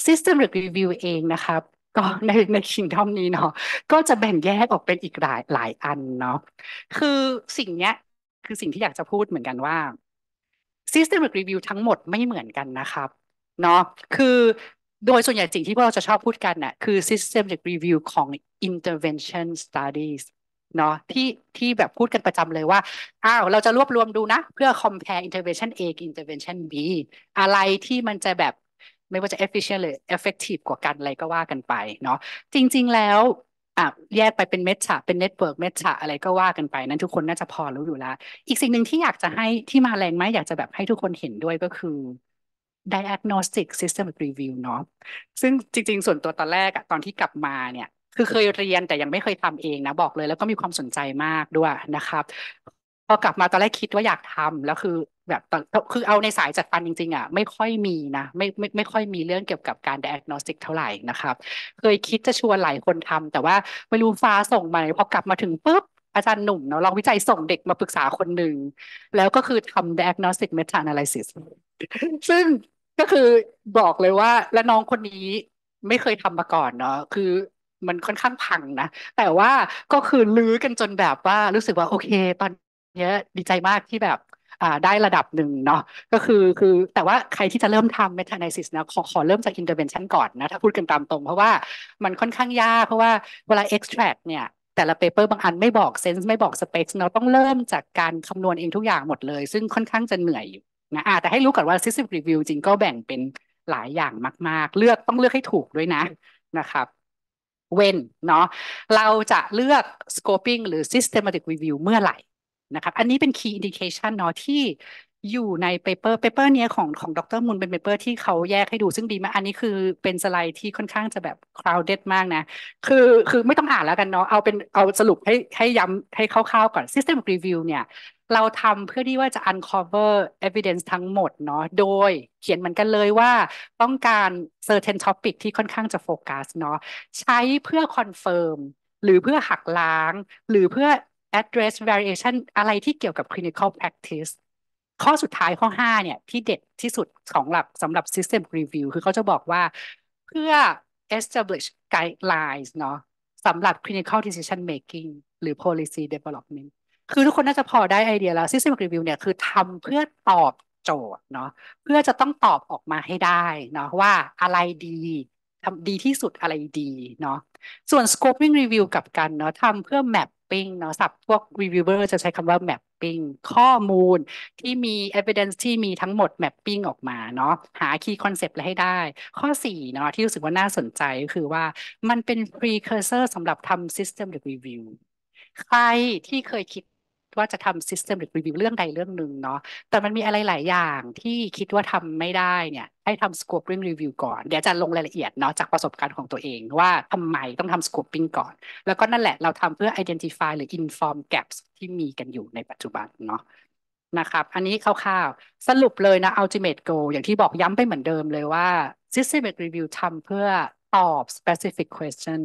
system review เองนะครับ ก็ในในคิงดอมนี้เนาะ ก็จะแบ่งแยกออกเป็นอีกหลายหลายอันเนาะ คือสิ่งเนี้ย คือสิ่งที่อยากจะพูดเหมือนกันว่า systemic review ทั้งหมดไม่เหมือนกันนะครับเนาะคือโดยส่วนใหญ่สิ่งที่พวกเราจะชอบพูดกันนะ่ะคือ systemic review ของ intervention studies เนาะที่ที่แบบพูดกันประจำเลยว่าอ้าวเราจะรวบรวมดูนะ เพื่อ compare intervention A กับ intervention B อะไรที่มันจะแบบไม่ว่าจะ efficient หรือ effective กว่ากันอะไรก็ว่ากันไปเนาะจริง ๆ แล้วอ่ะแยกไปเป็นเมชะเป็นเน็ตเวิร์กเมชะอะไรก็ว่ากันไปนั้น ทุกคนน่าจะพอรู้อยู่แล้วอีกสิ่งหนึ่งที่อยากจะให้ที่มาแรงไหมอยากจะแบบให้ทุกคนเห็นด้วยก็คือ diagnostic system review เนาะซึ่งจริง ๆ ส่วนตัวตอนแรกอะตอนที่กลับมาเนี่ย คือเคยเรียนแต่ยังไม่เคยทำเองนะ บอกเลยแล้วก็มีความสนใจมากด้วยนะครับ พอกลับมาตอนแรกคิดว่าอยากทำแล้วคือแบบคือเอาในสายจัดฟันจริงๆอ่ะไม่ค่อยมีนะไม่ไม่ไม่ค่อยมีเรื่องเกี่ยวกับการ diagnostic เท่าไหร่นะครับ เคยคิดจะชวนหลายคนทำ แต่ว่าไม่รู้ฟ้าส่งมาพอกลับมาถึงปุ๊บ อาจารย์หนุ่มเนาะลองวิจัยส่งเด็กมาปรึกษาคนหนึ่ง แล้วก็คือทำ diagnostic meta analysis ซึ่งก็คือบอกเลยว่า และน้องคนนี้ไม่เคยทำมาก่อนเนาะคือมันค่อนข้างพังนะ แต่ว่าก็คือลื้อกันจนแบบว่ารู้สึกว่าโอเคตอนนี้ดีใจมากที่แบบได้ระดับหนึ่งเนาะก็คือคือแต่ว่าใครที่จะเริ่มทำเมทาไนซิสนะขอขอเริ่มจากอินเตอร์เวนชันก่อนนะถ้าพูดกันตามตรงเพราะว่ามันค่อนข้างยากเพราะว่าเวลา extract เนี่ย แต่ละเปเปอร์บางอัน ไม่บอกเซนส์ไม่บอกสเปคเราต้องเริ่มจากการคำนวณเองทุกอย่างหมดเลย ซึ่งค่อนข้างจะเหนื่อยอยู่นะแต่ให้รู้ก่อนว่า system review จริงก็แบ่งเป็นหลายอย่างมาก ๆ เลือกต้องเลือกให้ถูกด้วยนะนะครับเว้นเนาะเราจะเลือก scoping หรือ systematic review เมื่อไหร่นะครับอันนี้เป็น key indication เนาะที่อยู่ในเปเปอร์เปเปอร์นี้ของของดรมูลเป็นเปเปอร์ที่เขาแยกให้ดูซึ่งดีมากอันนี้คือเป็นสไลด์ที่ค่อนข้างจะแบบ crowded มากนะคือคือไม่ต้องอ่านแล้วกันเนาะเอาเป็นเอาสรุปให้ให้ย้ำให้คร่าวๆก่อน system review เนี่ย เราทำเพื่อที่ว่าจะ uncover evidence ทั้งหมดเนาะโดยเขียนเหมือนกันเลยว่าต้องการ certain topic ที่ค่อนข้างจะโฟกัสเนาะใช้เพื่อ confirm หรือเพื่อหักล้างหรือเพื่อ address variation อะไรที่เกี่ยวกับ clinical practice ข้อสุดท้ายข้อ5เนี่ยที่เด็ดที่สุดของหลักสำหรับ system review คือเขาจะบอกว่าเพื่อ establish guidelines เนาะสำหรับ clinical decision making หรือ policy development คือทุกคนน่าจะพอได้ไอเดียแล้ว system review เนี่ยคือทำเพื่อตอบโจทย์เนาะเพื่อจะต้องตอบออกมาให้ได้เนาะว่าอะไรดีทำดีที่สุดอะไรดีเนาะส่วน scoping review กับกันเนาะทำเพื่อ mapping เนาะสับพวก reviewer จะใช้คำว่า mapping ข้อมูล ที่มี evidence ที่มีทั้งหมด mapping ออกมาเนาะหา key concept และให้ได้ ข้อ4เนาะที่รู้สึกว่าน่าสนใจก็คือว่ามันเป็น precursor สำหรับทำ system review ใครที่เคยคิดว่าจะทำซิสเต็มหรือรีวิวเรื่องใด เรื่องหนึ่งเนาะ แต่มันมีอะไรหลายอย่างที่คิดว่าทำไม่ได้เนี่ยให้ทำสกอปปิ้งรีวิวก่อน เดี๋ยวจะลงรายละเอียดเนาะจากประสบการณ์ของตัวเอง ว่าทำไมต้องทำสกอปปิ้งก่อน แล้วก็นั่นแหละเราทำเพื่อ identify หรือ inform gaps ที่มีกันอยู่ในปัจจุบันเนาะนะครับ อันนี้คร่าวๆสรุปเลยนะ ultimate goal อย่างที่บอกย้ำไปเหมือนเดิมเลยว่า systemic review ทำเพื่อตอบ specific question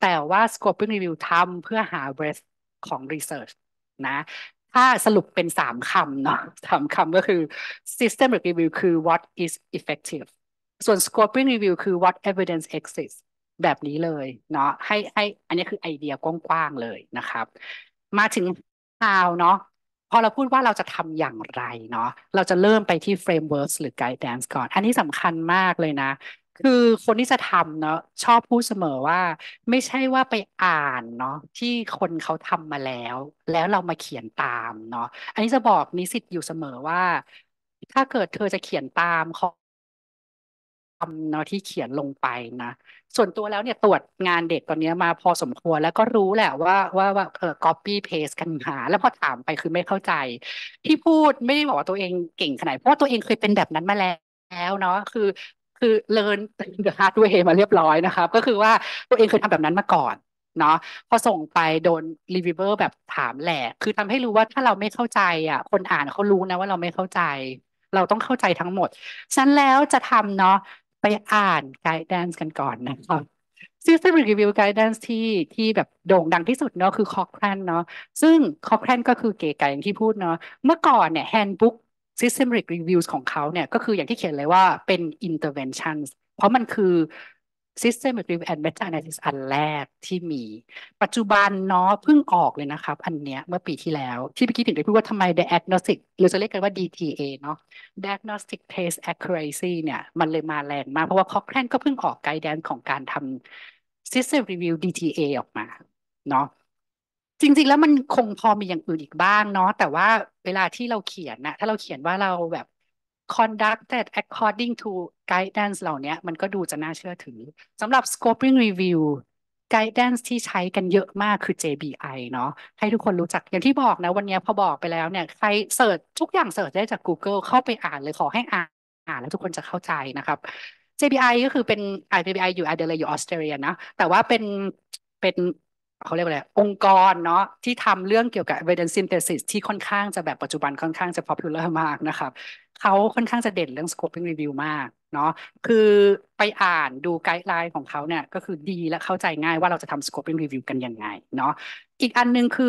แต่ว่า scoping review ทำเพื่อหา breadth ของ research นะถ้าสรุปเป็นสามคำเนาะสามคำก็คือ s y s t e m review คือ what is effective ส่วน scoping review คือ what evidence exists แบบนี้เลยเนาะให้ให้อันนี้คือไอเดียกว้างๆเลยนะครับ มาถึง how เนาะพอเราพูดว่าเราจะทำอย่างไรเนาะเราจะเริ่มไปที่ frameworks หรือ guidance ก่อน อันนี้สำคัญมากเลยนะคือคนที่จะทำเนาะชอบพูดเสมอว่าไม่ใช่ว่าไปอ่านเนาะที่คนเขาทำมาแล้ว แล้วเรามาเขียนตามเนาะอันนี้จะบอกนิสิตอยู่เสมอว่า ถ้าเกิดเธอจะเขียนตามของำเนาะที่เขียนลงไปนะส่วนตัวแล้วเนี่ยตรวจงานเด็กตอนนี้มาพอสมควรแล้วก็รู้แหละว่าว่าว่าเออ copy paste กันหาแล้วพอถามไปคือไม่เข้าใจ ที่พูดไม่ได้บอกว่าตัวเองเก่งขนาดเพราะว่าตัวเองเคยเป็นแบบนั้นมาแล้วแล้วเนาะคือคือเลิร์นเดอะฮาร์ดเวย์มาเรียบร้อยนะครับ ก็คือว่าตัวเองเคยทำแบบนั้นมาก่อนเนาะพอส่งไปโดนรีวิเวอร์แบบถามแหลกคือทำให้รู้ว่าถ้าเราไม่เข้าใจอ่ะคนอ่านเขารู้นะว่าเราไม่เข้าใจ เราต้องเข้าใจทั้งหมดฉันแล้วจะทำเนาะไปอ่านไกด์แดนซ์กันก่อนนะครับซีซั่นรีวิวไกด์แดนซ์ที่ที่แบบโด่งดังที่สุดเนาะคือคอคแคนเนาะซึ่งคอคแคนก็คือเก๋ไก่อย่างที่พูดเนาะเมื่อก่อนเนี่ยแฮนด์บุ๊ก systematic reviews ของเขาเนี่ยก็คืออย่างที่เขียนเลยว่าเป็น interventions เพราะมันคือ systematic review and meta analysis อันแรกที่มี ปัจจุบันเนาะเพิ่งออกเลยนะครับ อันเนี้ยเมื่อปีที่แล้วที่ไป่กี้ถึงได้พูดว่าทำไม diagnostic หรือจะเรียกกันว่า DTA เนาะ diagnostic test accuracy เนี่ย มันเลยมาแรงมากเพราะว่า Cochrane ก็เพิ่งออกไกด์แดนของการทำ system a t i c review DTA ออกมาเนาะจริง ๆ แล้วมันคงพอมีอย่างอื่นอีกบ้างเนาะแต่ว่าเวลาที่เราเขียนนะถ้าเราเขียนว่าเราแบบ conducted according to guidance เหล่านี้มันก็ดูจะน่าเชื่อถือสำหรับ scoping review guidance ที่ใช้กันเยอะมากคือ JBI เนาะให้ทุกคนรู้จักอย่างที่บอกนะวันนี้พอบอกไปแล้วเนี่ยใครเสิร์ชทุกอย่างเสิร์ชได้จาก Google เข้าไปอ่านเลยขอให้อ่านอ่านแล้วทุกคนจะเข้าใจนะครับ JBI ก็คือเป็น JBI อยู่อเด d e อยู่ออสเตรเลียนะแต่ว่าเป็นเป็นเขาเรียกว่าอะไรองค์กรเนาะที่ทำเรื่องเกี่ยวกับ evidence synthesis ที่ค่อนข้างจะแบบปัจจุบันค่อนข้างจะ popular มากนะครับเขาค่อนข้างจะเด่นเรื่อง scoping review มากเนาะคือไปอ่านดูไกด์ไลน์ของเขาเนี่ยก็คือดีและเข้าใจง่ายว่าเราจะทำ scoping review กันยังไงเนาะอีกอันนึงคือ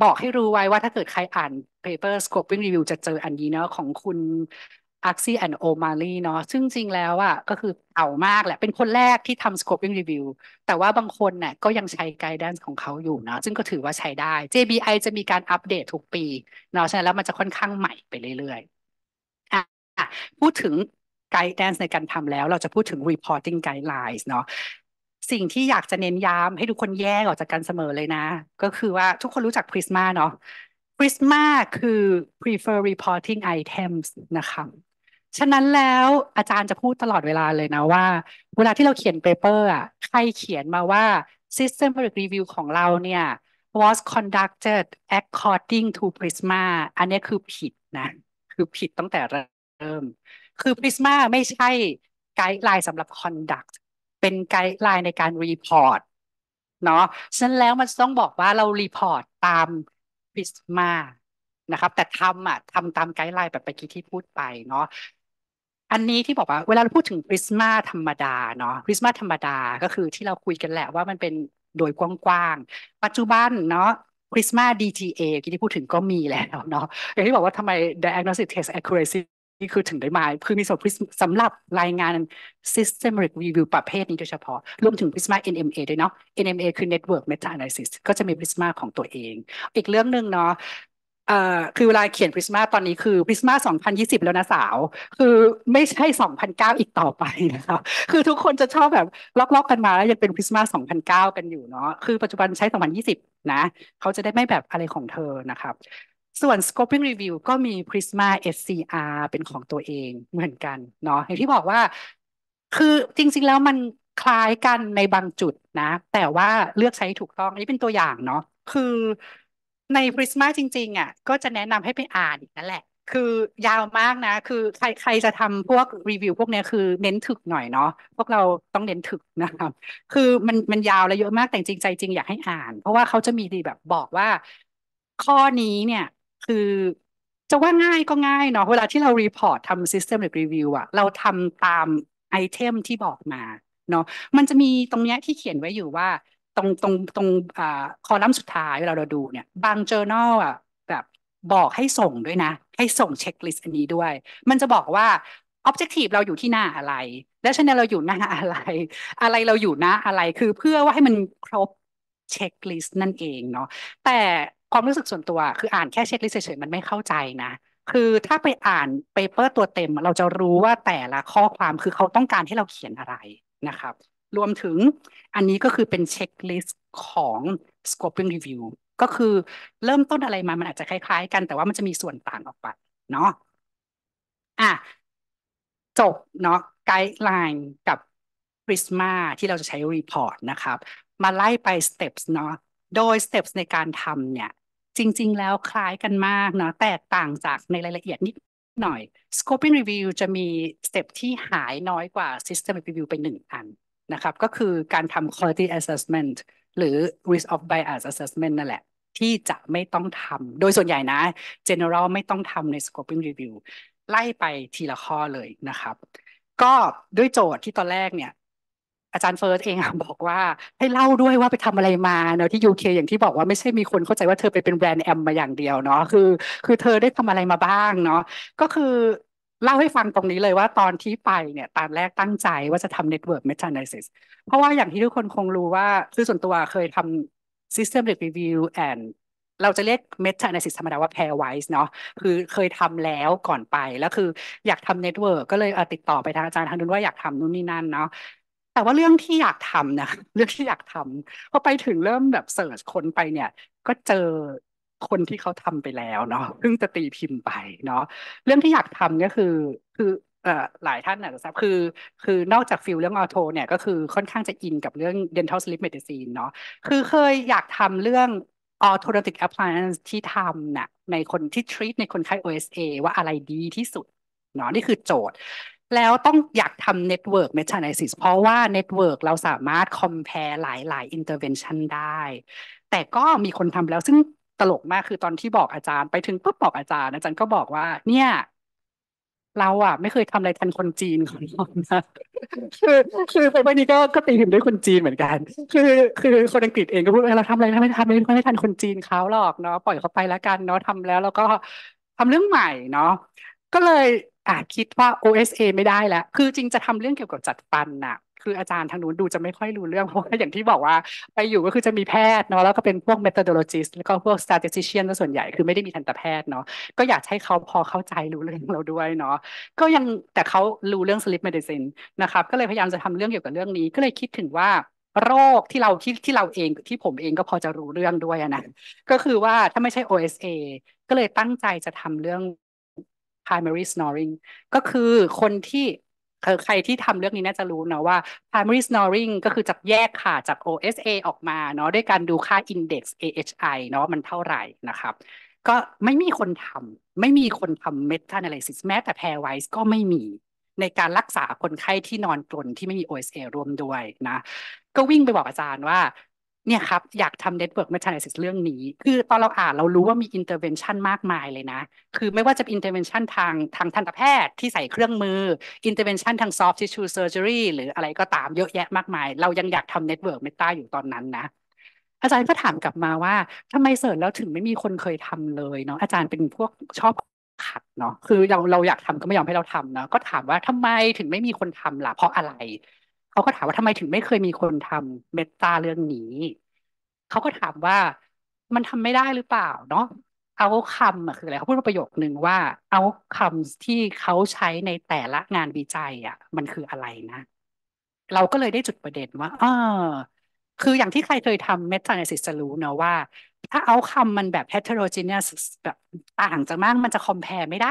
บอกให้รู้ไว้ว่าถ้าเกิดใครอ่าน paper scoping review จะเจออันนี้เนาะของคุณอาร์ซีแอนด์โอมาลีเนาะ ซึ่งจริงแล้วอะก็คือเก่ามากแหละ เป็นคนแรกที่ทำสโคปิ n งรีวิวแต่ว่าบางคนเนี่ยก็ยังใช้ไกด์แดนซ์ของเขาอยู่นะซึ่งก็ถือว่าใช้ได้ JBI จะมีการอัปเดตทุกปีเนาะ ฉะนั้นแล้วมันจะค่อนข้างใหม่ไปเรื่อยๆ อ่พูดถึงไกด์แดนซ์ในการทำแล้วเราจะพูดถึง reporting guidelines เนาะ สิ่งที่อยากจะเน้นย้ำให้ทุกคนแยกออกจากกันเสมอเลยนะ ก็คือว่าทุกคนรู้จักพริสมาเนาะพริสมาคือ prefer reporting items นะคะฉะนั้นแล้วอาจารย์จะพูดตลอดเวลาเลยนะว่า เวลาที่เราเขียนเปเปอร์อ่ะใครเขียนมาว่า s y s t e m o d u c review ของเราเนี่ย was conducted according to Prisma อันนี้คือผิดนะ คือผิดตั้งแต่เริ่มคือ Prisma ไม่ใช่ไกด์ไลน์สำหรับ conduct เป็นไกด์ไลน์ในการ report เนาะฉะนั้นแล้วมันต้องบอกว่าเรา report ตตาม Prisma นะครับแต่ทำอ่ะทำตามไกด์ไลน์แบบไปกี้ที่พูดไปเนาะอันนี้ที่บอกว่าเวลาเราพูดถึงคริสมาธรรมดาเนาะคริสมาธรรมดาก็คือที่เราคุยกันแหละว่ามันเป็นโดยกว้างๆปัจจุบันเนาะคริสมา DTA ที่ที่พูดถึงก็มีแล้วเนาะอย่างที่บอกว่าทำไม diagnostic test accuracy นี่คือถึงได้มาคือมีส่วนสำหรับรายงาน systematic review ประเภทนี้โดยเฉพาะรวมถึงสต์มาส NMA ด้วยเนาะ NMA คือ Network Meta Analysis ก็จะมี p r i s มาของตัวเอง อีกเรื่องหนึ่งเนาะเอ่อคือเวลาเขียนพริสมาตอนนี้คือพริสมาส2020 แล้วนะ สาว คือไม่ใช่ 2009 อีกต่อไปนะครับ คือทุกคนจะชอบแบบล็อก ๆ กันมาแล้ว ยังเป็นพริสมาส2009 กันอยู่เนาะคือปัจจุบันใช้ 2020 นะ เขาจะได้ไม่แบบอะไรของเธอนะครับ ส่วน scoping review ก็มี Prisma SCR เป็นของตัวเองเหมือนกันเนาะอย่างที่บอกว่า คือจริงๆแล้วมันคล้ายกันในบางจุดนะ แต่ว่าเลือกใช้ถูกต้องอันนี้เป็นตัวอย่างเนาะคือในคริสมาจริงๆอ่ะก็จะแนะนำให้ไปอ่านนั่นแหละ คือยาวมากนะ คือใครใครจะทำพวกรีวิว พวกนี้คือเน้นถึกหน่อยเนาะพวกเราต้องเน้นถึกนะครับ คือมันมันยาวและเยอะมากแต่จริงใจจริงอยากให้อ่าน เพราะว่าเขาจะมีดีแบบบอกว่าข้อนี้เนี่ย คือจะว่าง่ายก็ง่ายเนาะเวลาที่เรารีพอร์ตทำซิสเต็มหรือรีวิวอะเราทำตามไอเทมที่บอกมาเนาะมันจะมีตรงเนี้ยที่เขียนไว้อยู่ว่าตรงตรงตรงอ่าคอลัมน์สุดท้ายเวลาเราดูเนี่ยบาง journal อ่ะแบบบอกให้ส่งด้วยนะ ให้ส่งเช็คลิสต์อันนี้ด้วย มันจะบอกว่า objective เราอยู่ที่หน้าอะไร และชแนลเราอยู่หน้าอะไร อะไรเราอยู่หน้าอะไรคือเพื่อว่าให้มันครบเช็คลิสต์นั่นเองเนาะแต่ความรู้สึกส่วนตัวคืออ่านแค่เช็คลิสต์เฉยๆมันไม่เข้าใจนะคือถ้าไปอ่านเปเปอร์ตัวเต็ม เราจะรู้ว่าแต่ละข้อความคือเขาต้องการให้เราเขียนอะไรนะครับรวมถึงอันนี้ก็คือเป็นเช็คลิสต์ของ scoping review ก็คือเริ่มต้นอะไรมา มันอาจจะคล้ายๆกันแต่ว่ามันจะมีส่วนต่างออกไปเนาะ อ่ะ จบเนาะไกด์ไลน์กับ Prisma ที่เราจะใช้รีพอร์ตนะครับ มาไล่ไปสเต็ปเนาะ โดยสเต็ปในการทำเนี่ย จริงๆแล้วคล้ายกันมากเนาะ แตกต่างจากในรายละเอียดนิดหน่อย Scoping Review จะมีสเต็ปที่หายน้อยกว่า System Review ไปหนึ่งอันนะครับก็คือการทำ quality assessment หรือ risk of bias assessment นั่นแหละ ที่จะไม่ต้องทำโดยส่วนใหญ่นะ general ไม่ต้องทำใน scoping review ไล่ไปทีละข้อเลยนะครับ ก็ด้วยโจทย์ที่ตอนแรกเนี่ยอาจารย์เฟิร์สเองบอกว่าให้เล่าด้วยว่าไปทำอะไรมาเนาะที่ U K อย่างที่บอกว่าไม่ใช่มีคนเข้าใจว่าเธอไปเป็นแบรนด์แอมมาอย่างเดียวเนาะคือคือเธอได้ทำอะไรมาบ้างเนาะก็คือเล่าให้ฟังตรงนี้เลยว่าตอนที่ไปเนี่ยตอนแรกตั้งใจว่าจะทำ Network m e t a n a l y s i s เพราะว่าอย่างที่ทุกคนคงรู้ว่า คือส่วนตัวเคยทำ s y s t e m Review and เราจะเรียก Meta n a l y s i s ธรรมดาว่า Pairwise เนาะคือเคยทำแล้วก่อนไปแล้วคืออยากทำ Network ก็เลยติดต่อไปทางอาจารย์ทางนู้นว่าอยากทำนู่นนี่นั่นเนาะแต่ว่าเรื่องที่อยากทำนะเรื่องที่อยากทำพอไปถึงเริ่มแบบเสิร์ชคนไปเนี่ยก็เจอคนที่เขาทำไปแล้วเนาะเพิ่งจะตีพิมพ์ไปเนาะเรื่องที่อยากทำก็คือคือเอ่อหลายท่านอาจจะทราบคือ คือนอกจากฟิลเรื่องออโตเนี่ยก็คือค่อนข้างจะอินกับเรื่อง dental sleep medicine เนาะคือเคยอยากทำเรื่อง orthodontic appliance ที่ทำนะ่ะในคนที่ treat ในคนไข้ OSA ว่าอะไรดีที่สุดเนาะนี่คือโจทย์ แล้วต้องอยากทำ network m e t a n a l y s i s เพราะว่า network เราสามารถ compare หลาย ๆ intervention ได้ แต่ก็มีคนทำแล้วซึ่งตลกมากคือตอนที่บอกอาจารย์ ไปถึงปุ๊บบอกอาจารย์ อาจารย์ก็บอกว่า เนี่ย เราอ่ะ ไม่เคยทำอะไรทันคนจีนขอนนะคือคือไปวันนี้ก็ก็ตีถึมด้วยคนจีนเหมือนกัน คือ คือคนอังกฤษเองก็พูดเราทำอะไรทำไม่ทำไม่ไม่ทันคนจีนเขาหรอกเนาะปล่อยเขาไปแล้วกัน เนาะทำแล้ว แล้วก็ทำเรื่องใหม่เนาะก็เลยอาจคิดว่า OSA ไม่ได้แล้วคือจริงจะทำเรื่องเกี่ยวกับจัดฟันอ่ะคืออาจารย์ทางนู้นดูจะไม่ค่อยรู้เรื่อง เพราะว่าอย่างที่บอกว่า ไปอยู่ก็คือจะมีแพทย์เนาะแล้วก็เป็นพวก methodologist แล้วก็พวก statistician ส่วนใหญ่คือไม่ได้มีทันตแพทย์เนาะก็อยากให้เขาพอเข้าใจรู้เรื่องเราด้วยเนาะก็ยังแต่เขารู้เรื่อง sleep medicine นะครับก็เลยพยายามจะทำเรื่องเกี่ยวกับเรื่องนี้ ก็เลยคิดถึงว่า โรคที่เราที่ที่เราเอง ที่ผมเองก็พอจะรู้เรื่องด้วยนะก็คือว่าถ้าไม่ใช่ OSA ก็เลยตั้งใจจะทำเรื่อง primary snoring ก็คือคนที่ใครที่ทำเรื่องนี้น่าจะรู้เนาะว่า primary snoring ก็คือจะแยกค่ะจาก OSA ออกมาเนาะด้วยการดูค่า index AHI เนาะมันเท่าไหร่นะครับ ก็ไม่มีคนทำไม่มีคนทำ meta analysis แม้แต่ pairwise ก็ไม่มีในการรักษาคนไข้ที่นอนกลนที่ไม่มี OSA ร่วมด้วยนะก็วิ่งไปบอกอาจารย์ว่าเนี่ยครับอยากทำเ็ตเวิร์กมา a a นในสิ่งเรื่องนี้ คือตอนเราอ่านเรารู้ว่ามีอิเตอร์เวนชั่นมากมายเลยนะ คือไม่ว่าจะอิเตอร์เวนชั่นทางทางทันตแพทย์ที่ใส่เครื่องมืออิเตอร์เวนชั่นทางซอฟต์ทิชชูเซอร์เจอรี่หรืออะไรก็ตามเยอะแยะมากมาย เรายังอยากทำเน็ตเวิร์กเมตาอยู่ตอนนั้นนะ อาจารย์ก็ถามกลับมาว่าทำไมเสิร์ชแล้วถึงไม่มีคนเคยทำเลยเนาะอาจารย์เป็นพวกชอบขัดเนาะคือเราเราอยากทำก็ไม่ยอมให้เราทำเนาะก็ถามว่าทำไมถึงไม่มีคนทำล่ะเพราะอะไรเขาก็ถามว่าทำไมถึงไม่เคยมีคนทำเมตาเรื่องนี้เขาก็ถามว่ามันทำไม่ได้หรือเปล่า เนาะเอาคำคืออะไรเขาพูดประโยคหนึ่งว่าเอาคำที่เขาใช้ในแต่ละงานวิจัย อ่ะ มันคืออะไรนะ เราก็เลยได้จุดประเด็นว่าเออคืออย่างที่ใครเคยทำเมตาในสิสจะรู้เนาะว่า ถ้าเอาคำมันแบบ heterogeneous แบบต่างจากมากมันจะ compare ไม่ได้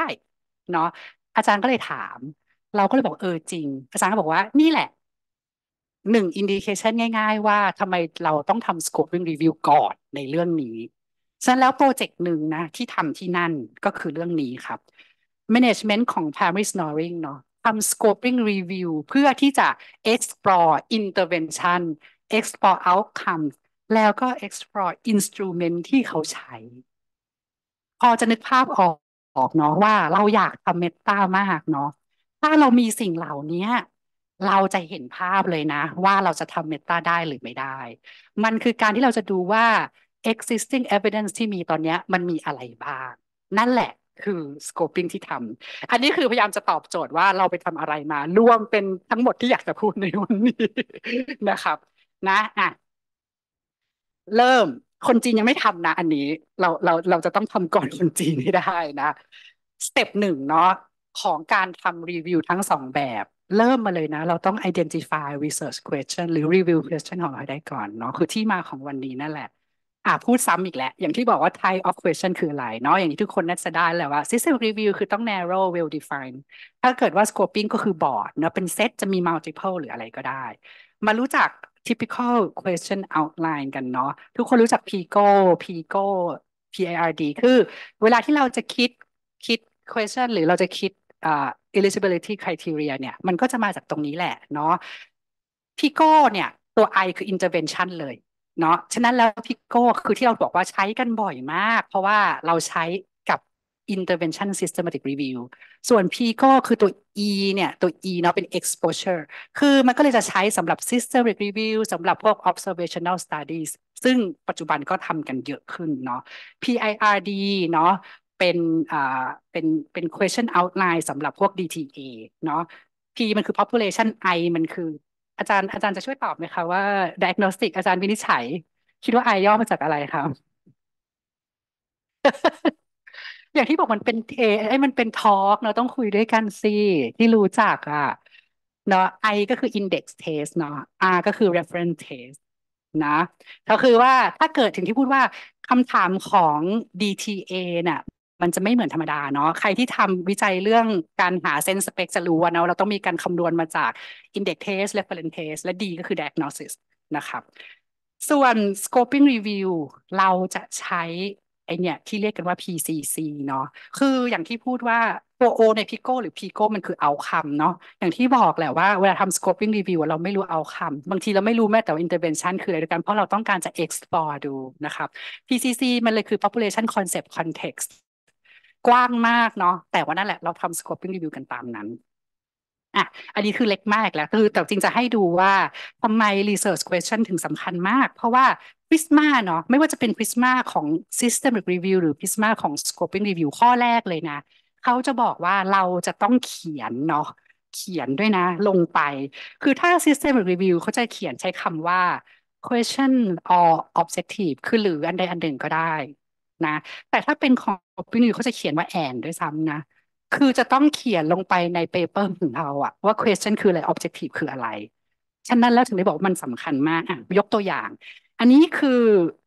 เนาะอาจารย์ก็เลยถาม เราก็เลยบอกเออจริงอาจารย์ก็บอกว่า นี่แหละหนึ่งอินดิเคชันง่าย ๆ ว่าทำไมเราต้องทำส c o p i n g review ก่อนในเรื่องนี้ ฉะนั้นแล้วโปรเจกต์หนึ่งนะที่ทำที่นั่นก็คือเรื่องนี้ครับ Management ของ Paris Snoring เนาะทำ scoping review เพื่อที่จะ explore intervention explore outcome แล้วก็ explore instrument ที่เขาใช้ พอจะนึกภาพออกออกเนาะว่าเราอยากทำเมตามากเนาะถ้าเรามีสิ่งเหล่านี้เราจะเห็นภาพเลยนะ ว่าเราจะทำเมตาได้หรือไม่ได้ มันคือการที่เราจะดูว่า existing evidence ที่มีตอนนี้มันมีอะไรบ้าง นั่นแหละคือ scoping ที่ทำ อันนี้คือพยายามจะตอบโจทย์ว่าเราไปทำอะไรมา รวมเป็นทั้งหมดที่อยากจะพูดในวันนี้นะครับ นะ อ่ะ เริ่มคนจีนยังไม่ทำนะ อันนี้ เราเราเราจะต้องทำก่อนคนจีนให้ได้นะ สเต็ปหนึ่งเนาะของการทำรีวิวทั้งสองแบบเริ่มมาเลยนะ เราต้อง identify research question หรือ review question ของเราได้ก่อนเนาะคือที่มาของวันนี้นั่นแหละอ่ะพูดซ้ำอีกแล้วอย่างที่บอกว่า type of question คืออะไรเนาะอย่างนี้ทุกคนน่าจะได้แหละว่า system review คือต้อง narrow well defined ถ้าเกิดว่า scoping ก็คือบอร์ดเนาะเป็นเซตจะมี multiple หรืออะไรก็ได้ มารู้จัก typical question outline กันเนาะทุกคนรู้จัก PIGO PIGO PIRD คือเวลาที่เราจะคิดคิด question หรือเราจะคิด eligibility criteria เนี่ยมันก็จะมาจากตรงนี้แหละเนาะพี่โก้เนี่ยตัว I คือ intervention เลยเนาะฉะนั้นแล้วพิโก้คือที่เราบอกว่าใช้กันบ่อยมาก เพราะว่าเราใช้กับ intervention systematic review ส่วน p โก้คือตัว E เนี่ยตัว E เนาะเป็น exposure คือมันก็เลยจะใช้สำหรับ systematic review สำหรับพวก observational studies ซึ่งปัจจุบันก็ทำกันเยอะขึ้นเนาะ PIRD เนาะเป็นอ่าเป็นเป็น question outline สำหรับพวก DTA เนาะ P มันคือ population I มันคือ อาจารย์อาจารย์จะช่วยตอบไหมคะ ว่า diagnostic อาจารย์วินิจฉัย คิดว่า I ย่อมาจากอะไรคะ อย่างที่บอกมันเป็นเอไอ้มันเป็นทอล์กเราต้องคุยด้วยกันสิที่รู้จักอ่ะ เนาะ I ก็คือ index test เนาะ R ก็คือ reference test นะ ก็คือว่าถ้าเกิดถึงที่พูดว่าคำถามของ DTA น่ะมันจะไม่เหมือนธรรมดาเนาะ ใครที่ทำวิจัยเรื่องการหาเซนสเปกจะรู้ว่าเนาะเราต้องมีการคำนวณมาจาก Index Test Reference Test และดีก็คือ Diagnosis นะครับ ส่วน Scoping Review เราจะใช้ไอเนี่ยที่เรียกกันว่า PCC เนาะ คืออย่างที่พูดว่าตัว O ใน PICO หรือ PICO มันคือ outcome เนาะ อย่างที่บอกแหละว่าเวลาทำ scoping review เราไม่รู้ outcome บางทีเราไม่รู้แม้แต่ว่า intervention คืออะไรด้วยกันเพราะเราต้องการจะ explore ดูนะครับ PCC มันเลยคือ population concept context กว้างมากเนาะแต่ว่านั่นแหละเราทำ scoping review กันตามนั้น อ่ะอันนี้คือเล็กมากแล้วคือแต่จริงจะให้ดูว่าทำไม research question ถึงสำคัญมาก เพราะว่า prisma เนาะไม่ว่าจะเป็น prisma ของ systemic review หรือ prisma ของ scoping review ข้อแรกเลยนะเขาจะบอกว่าเราจะต้องเขียนเนาะเขียนด้วยนะ ลงไป คือถ้า systemic review เขาจะเขียนใช้คำว่า question or objective คือหรืออันใดอันหนึ่งก็ได้นะแต่ถ้าเป็นของพี่นิ้เขาจะเขียนว่าแอนด้วยซ้ำนะคือจะต้องเขียนลงไปในเปเปอร์ของเราอะว่า question คืออะไร objective คืออะไร ฉะนั้นแล้วถึงได้บอกมันสำคัญมากอะยกตัวอย่าง อันนี้คือ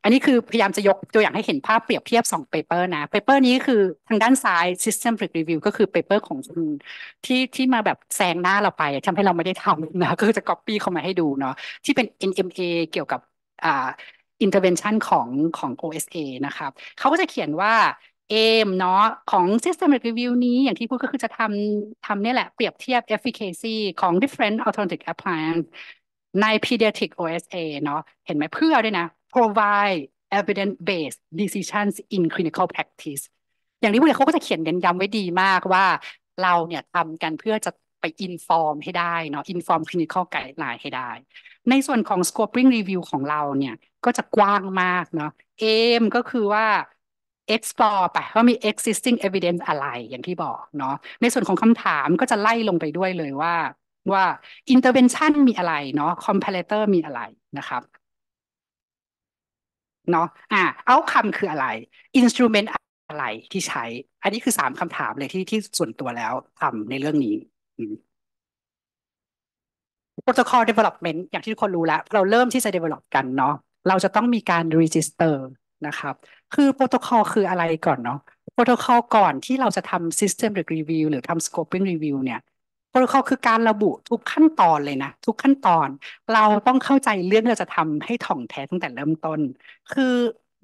อันนี้คือพยายามจะยกตัวอย่างให้เห็นภาพเปรียบเทียบ2 paper นะ paper นี้คือทางด้านซ้าย system review ก็คือ paper ของคุณที่ที่มาแบบแซงหน้าเราไปทำให้เราไม่ได้ทำนะก็จะ copy เข้ามาให้ดูเนาะที่เป็น NMA เกี่ยวกับอ่า intervention ของของ OSA นะครับเขาก็จะเขียนว่าเอมเนาะของ systematic review นี้อย่างที่พูดก็คือจะทำทำนี่แหละเปรียบเทียบ efficacy ของ different alternative appliance ใน pediatric OSA เนาะเห็นไหมเพื่อด้วยนะ provide evidence based decisions in clinical practice อย่างที่พูดเลยเขาก็จะเขียนเน้นย้ำไว้ดีมากว่าเราเนี่ยทำกันเพื่อจะอินฟอร์มให้ได้เนาะอินฟอร์มคลินิคอลไกด์ไลน์ให้ได้ ในส่วนของ scoping review ของเราเนี่ยก็จะกว้างมากเนาะเอมก็คือว่า explore ไปว่ามี existing evidence อะไรอย่างที่บอกเนาะในส่วนของคำถามก็จะไล่ลงไปด้วยเลยว่าว่า intervention มีอะไรเนาะ comparator มีอะไรนะครับเนาะอ่า outcome คืออะไร instrument อะไรที่ใช้ อันนี้คือสามคำถามเลยที่ที่ส่วนตัวแล้วทำในเรื่องนี้รโตคอลเด development อย่างที่ทุกคนรู้แล้ว เราเริ่มที่จะ develop กันเนาะเราจะต้องมีการ register นะครับคือโปรโตคอลคืออะไรก่อนเนาะโปรโตคอลก่อนที่เราจะทำ system review หรือทำ scoping review เนี่ยโปรโตคอลคือการระบุทุกขั้นตอนเลยนะทุกขั้นตอน เราต้องเข้าใจเรื่องเราจะทำให้ถ่องแท้ตั้งแต่เริ่มต้น คือ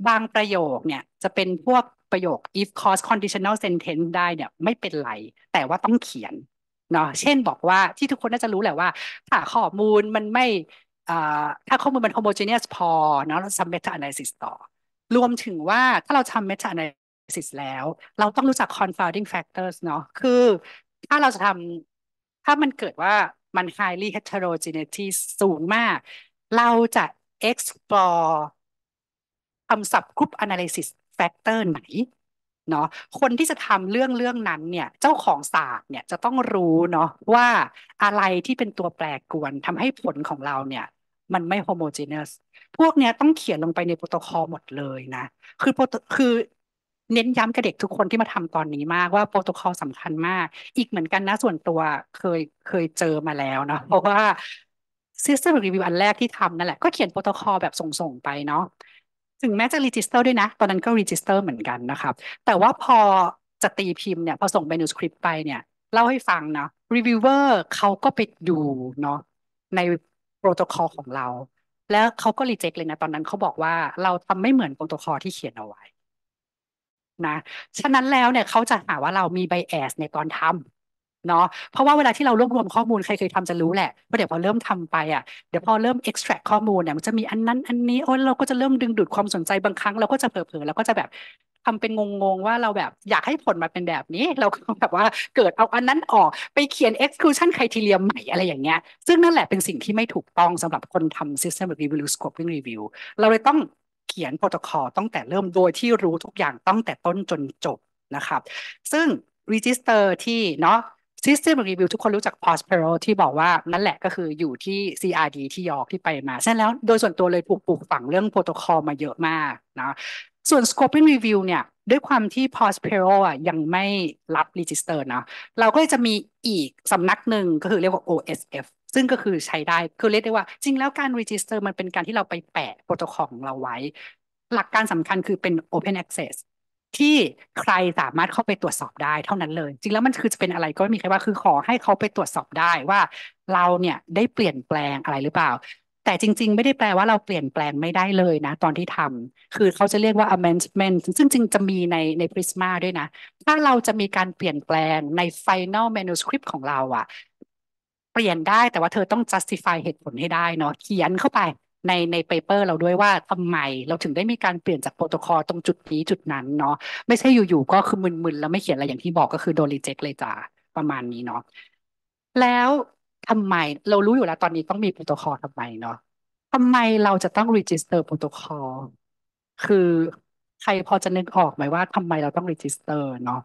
บางประโยคเนี่ยจะเป็นพวกประโยค if cause conditional sentence ได้เนี่ยไม่เป็นไร แต่ว่าต้องเขียนเนาะเช่นบอกว่าที่ทุกคนน่าจะรู้แหละว่า ถ้าข้อมูลมันไม่ถ้าข้อมูลมัน homogeneous พอเนาะเราทำ meta analysis ต่อ รวมถึงว่าถ้าเราทำ meta analysis แล้ว เราต้องรู้จัก confounding factors เนาะคือถ้าเราจะทำถ้ามันเกิดว่ามัน highly heterogeneity สูงมาก เราจะ explore คำศัพท์ group analysis factor ไหนเนาะคนที่จะทำเรื่องเรื่องนั้นเนี่ยเจ้าของศาสตร์เนี่ยจะต้องรู้เนาะว่าอะไรที่เป็นตัวแปรกวนทำให้ผลของเราเนี่ย มันไม่โฮโมเจเนสพวกเนี้ยต้องเขียนลงไปในโปรโตคอลหมดเลยนะ คือโปรคือเน้นย้ำกับเด็กทุกคนที่มาทำตอนนี้มาก ว่าโปรโตคอลสำคัญมาก อีกเหมือนกันนะส่วนตัวเคยเคยเจอมาแล้วเนาะเพราะว่าซิสเตอร์รีวิวอันแรกที่ทำนั่นแหละก็เขียนโปรโตคอลแบบส่งๆไปเนาะถึงแม้จะรีจิสเตอร์ด้วยนะ ตอนนั้นก็รีจิสเตอร์เหมือนกันนะครับ แต่ว่าพอจะตีพิมพ์เนี่ยพอส่งเมนูสคริปต์ไปเนี่ยเล่าให้ฟังนะรีวิวเวอร์เขาก็ไปดูเนาะในโปรโตคอลของเรา แล้วเขาก็รีเจ็คเลยนะ ตอนนั้นเขาบอกว่าเราทำไม่เหมือนโปรโตคอลที่เขียนเอาไว้นะฉะนั้นแล้วเนี่ยเขาจะหาว่าเรามีไบแอสในตอนทำเนาะ เพราะว่าเวลาที่เรารวบรวมข้อมูลใครเคยทำจะรู้แหละเพราะเดี๋ยวพอเริ่มทำไปอ่ะ เดี๋ยวพอเริ่ม extract ข้อมูลเนี่ย มันจะมีอันนั้นอันนี้โอ้เราก็จะเริ่มดึงดูดความสนใจบางครั้งเราก็จะเผลอๆเราก็จะแบบทำเป็นงง ๆ ว่าเราแบบอยากให้ผลมาเป็นแบบนี้ เราก็แบบว่าเกิดเอาอันนั้นออกไปเขียน exclusion criteria ใหม่อะไรอย่างเงี้ย ซึ่งนั่นแหละเป็นสิ่งที่ไม่ถูกต้องสำหรับคนทำ system review scoping review เราเลยต้องเขียนโปรโตคอลตั้งแต่เริ่มโดยที่รู้ทุกอย่างตั้งแต่ต้นจนจบนะครับ ซึ่ง register ที่เนาะ System Review ทุกคนรู้จัก Prospero ที่บอกว่านั่นแหละก็คืออยู่ที่ CRD ที่ยอกที่ไปมาเส้นแล้วโดยส่วนตัวเลยปลูกปลูกฝังเรื่องโปรโตคอลมาเยอะมากนะส่วน Scoping Review เนี่ย ด้วยความที่ Prospero อ่ะยังไม่รับ Register นะเราก็จะมีอีกสำนักหนึ่งก็คือเรียกว่า OSF ซึ่งก็คือใช้ได้ คือเรียกได้ว่าจริงแล้วการ Register มันเป็นการที่เราไปแปะโปรโตคอลของเราไว้หลักการสำคัญคือเป็น Open Access ที่ใครสามารถเข้าไปตรวจสอบได้เท่านั้นเลย จริงแล้วมันคือจะเป็นอะไรก็ไม่มีใครว่าคือขอให้เขาไปตรวจสอบได้ว่าเราเนี่ยได้เปลี่ยนแปลงอะไรหรือเปล่า แต่จริง ๆไม่ได้แปลว่าเราเปลี่ยนแปลงไม่ได้เลยนะ ตอนที่ทำ คือเขาจะเรียกว่า amendment ซึ่งจริงจะมีในใน Prisma ด้วยนะถ้าเราจะมีการเปลี่ยนแปลงใน final manuscript ของเราอะเปลี่ยนได้แต่ว่าเธอต้อง justify เหตุผลให้ได้เนาะเขียนเข้าไปในในเปเปอร์เราด้วยว่าทำไม เราถึงได้มีการเปลี่ยนจากโปรโตคอลตรงจุดนี้จุดนั้นเนาะไม่ใช่อยู่ ๆ ก็คือมึนๆ แล้วไม่เขียนอะไรอย่างที่บอกก็คือโดนรีเจ็คเลยจ้าประมาณนี้เนาะแล้วทำไมเรารู้อยู่แล้ว ตอนนี้ต้องมีโปรโตคอลทำไมเนาะทำไมเราจะต้องรีจิสเตอร์โปรโตคอลคือใครพอจะนึกออกไหมว่าทำไมเราต้องรีจิสเตอร์เนาะ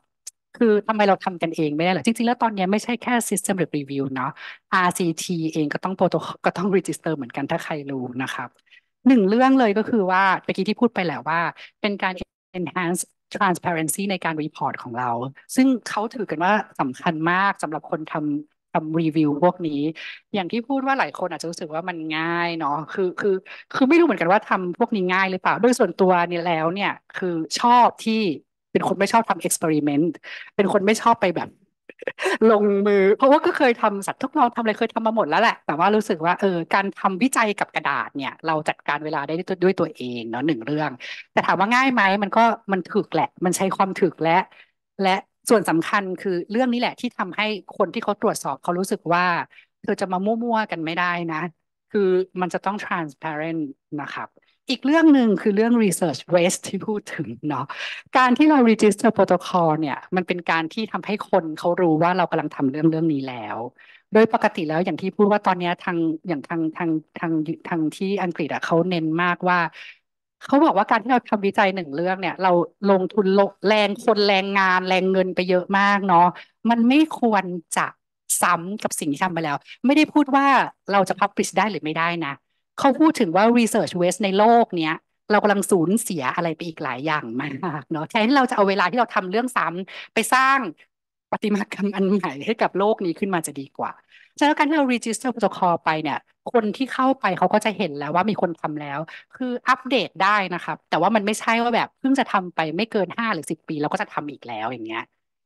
คือทำไมเราทำกันเองไม่ได้หรอจริงๆ แล้วตอนนี้ไม่ใช่แค่ System Review เนาะ RCT เองก็ต้องโปรโตก็ต้อง Register เหมือนกันถ้าใครรู้นะครับ หนึ่งเรื่องเลยก็คือว่าเมื่อกี้ที่พูดไปแล้วว่า เป็นการ enhance transparency ในการ report ของเรา ซึ่งเขาถือกันว่าสำคัญมากสำหรับคนทำทำรีวิวพวกนี้ อย่างที่พูดว่าหลายคนอาจจะรู้สึกว่ามันง่ายเนาะคือ คือคือไม่รู้เหมือนกันว่าทำพวกนี้ง่ายหรือเปล่าโดยส่วนตัวนี่แล้วเนี่ยคือชอบที่เป็นคนไม่ชอบทำเอ็กซ์เพร์เมนต์เป็นคนไม่ชอบไปแบบ ลงมือ เพราะว่าก็เคยทำสัตว์ทดลองทำอะไรเคยทำมาหมดแล้วแหละ แต่ว่ารู้สึกว่า เออการทำวิจัยกับกระดาษเนี่ย เราจัดการเวลาได้ด้วยตัวเองเนาะหนึ่งเรื่อง แต่ถามว่าง่ายไหมมันก็มันถึกแหละ มันใช้ความถึกและ และส่วนสำคัญคือเรื่องนี้แหละที่ทำให้คนที่เขาตรวจสอบเขารู้สึกว่าเธอจะมามั่วๆกันไม่ได้นะ คือมันจะต้อง transparent นะครับอีกเรื่องหนึ่งคือเรื่อง research waste ที่พูดถึงเนาะ การที่เรา register protocol เนี่ย มันเป็นการที่ทำให้คนเขารู้ว่าเรากำลังทำเรื่องเรื่องนี้แล้ว โดยปกติแล้วอย่างที่พูดว่าตอนนี้ทางอย่างทางทางทางทางที่อังกฤษอะเขาเน้นมากว่าเขาบอกว่าการที่เราทำวิจัยหนึ่งเรื่องเนี่ยเราลงทุนแรงคนแรงงานแรงเงินไปเยอะมากเนาะมันไม่ควรจะซ้ำกับสิ่งที่ทำไปแล้ว ไม่ได้พูดว่าเราจะพับปริชได้หรือไม่ได้นะเขาพูดถึงว่า Research Waste ในโลกเนี้ย เรากำลังสูญเสียอะไรไปอีกหลายอย่างมากเนาะแทนที่เราจะเอาเวลาที่เราทำเรื่องซ้ำไปสร้างปฏิมากรรมอันใหม่ให้กับโลกนี้ขึ้นมาจะดีกว่าฉะนั้นการที่เรา register protocol ไปเนี่ยคนที่เข้าไปเขาก็จะเห็นแล้วว่ามีคนทำแล้ว คืออัปเดตได้นะครับ แต่ว่ามันไม่ใช่ว่าแบบ เพิ่งจะทำไปไม่เกินห้าหรือสิบปีเราก็จะทำอีกแล้วอย่างเงี้ย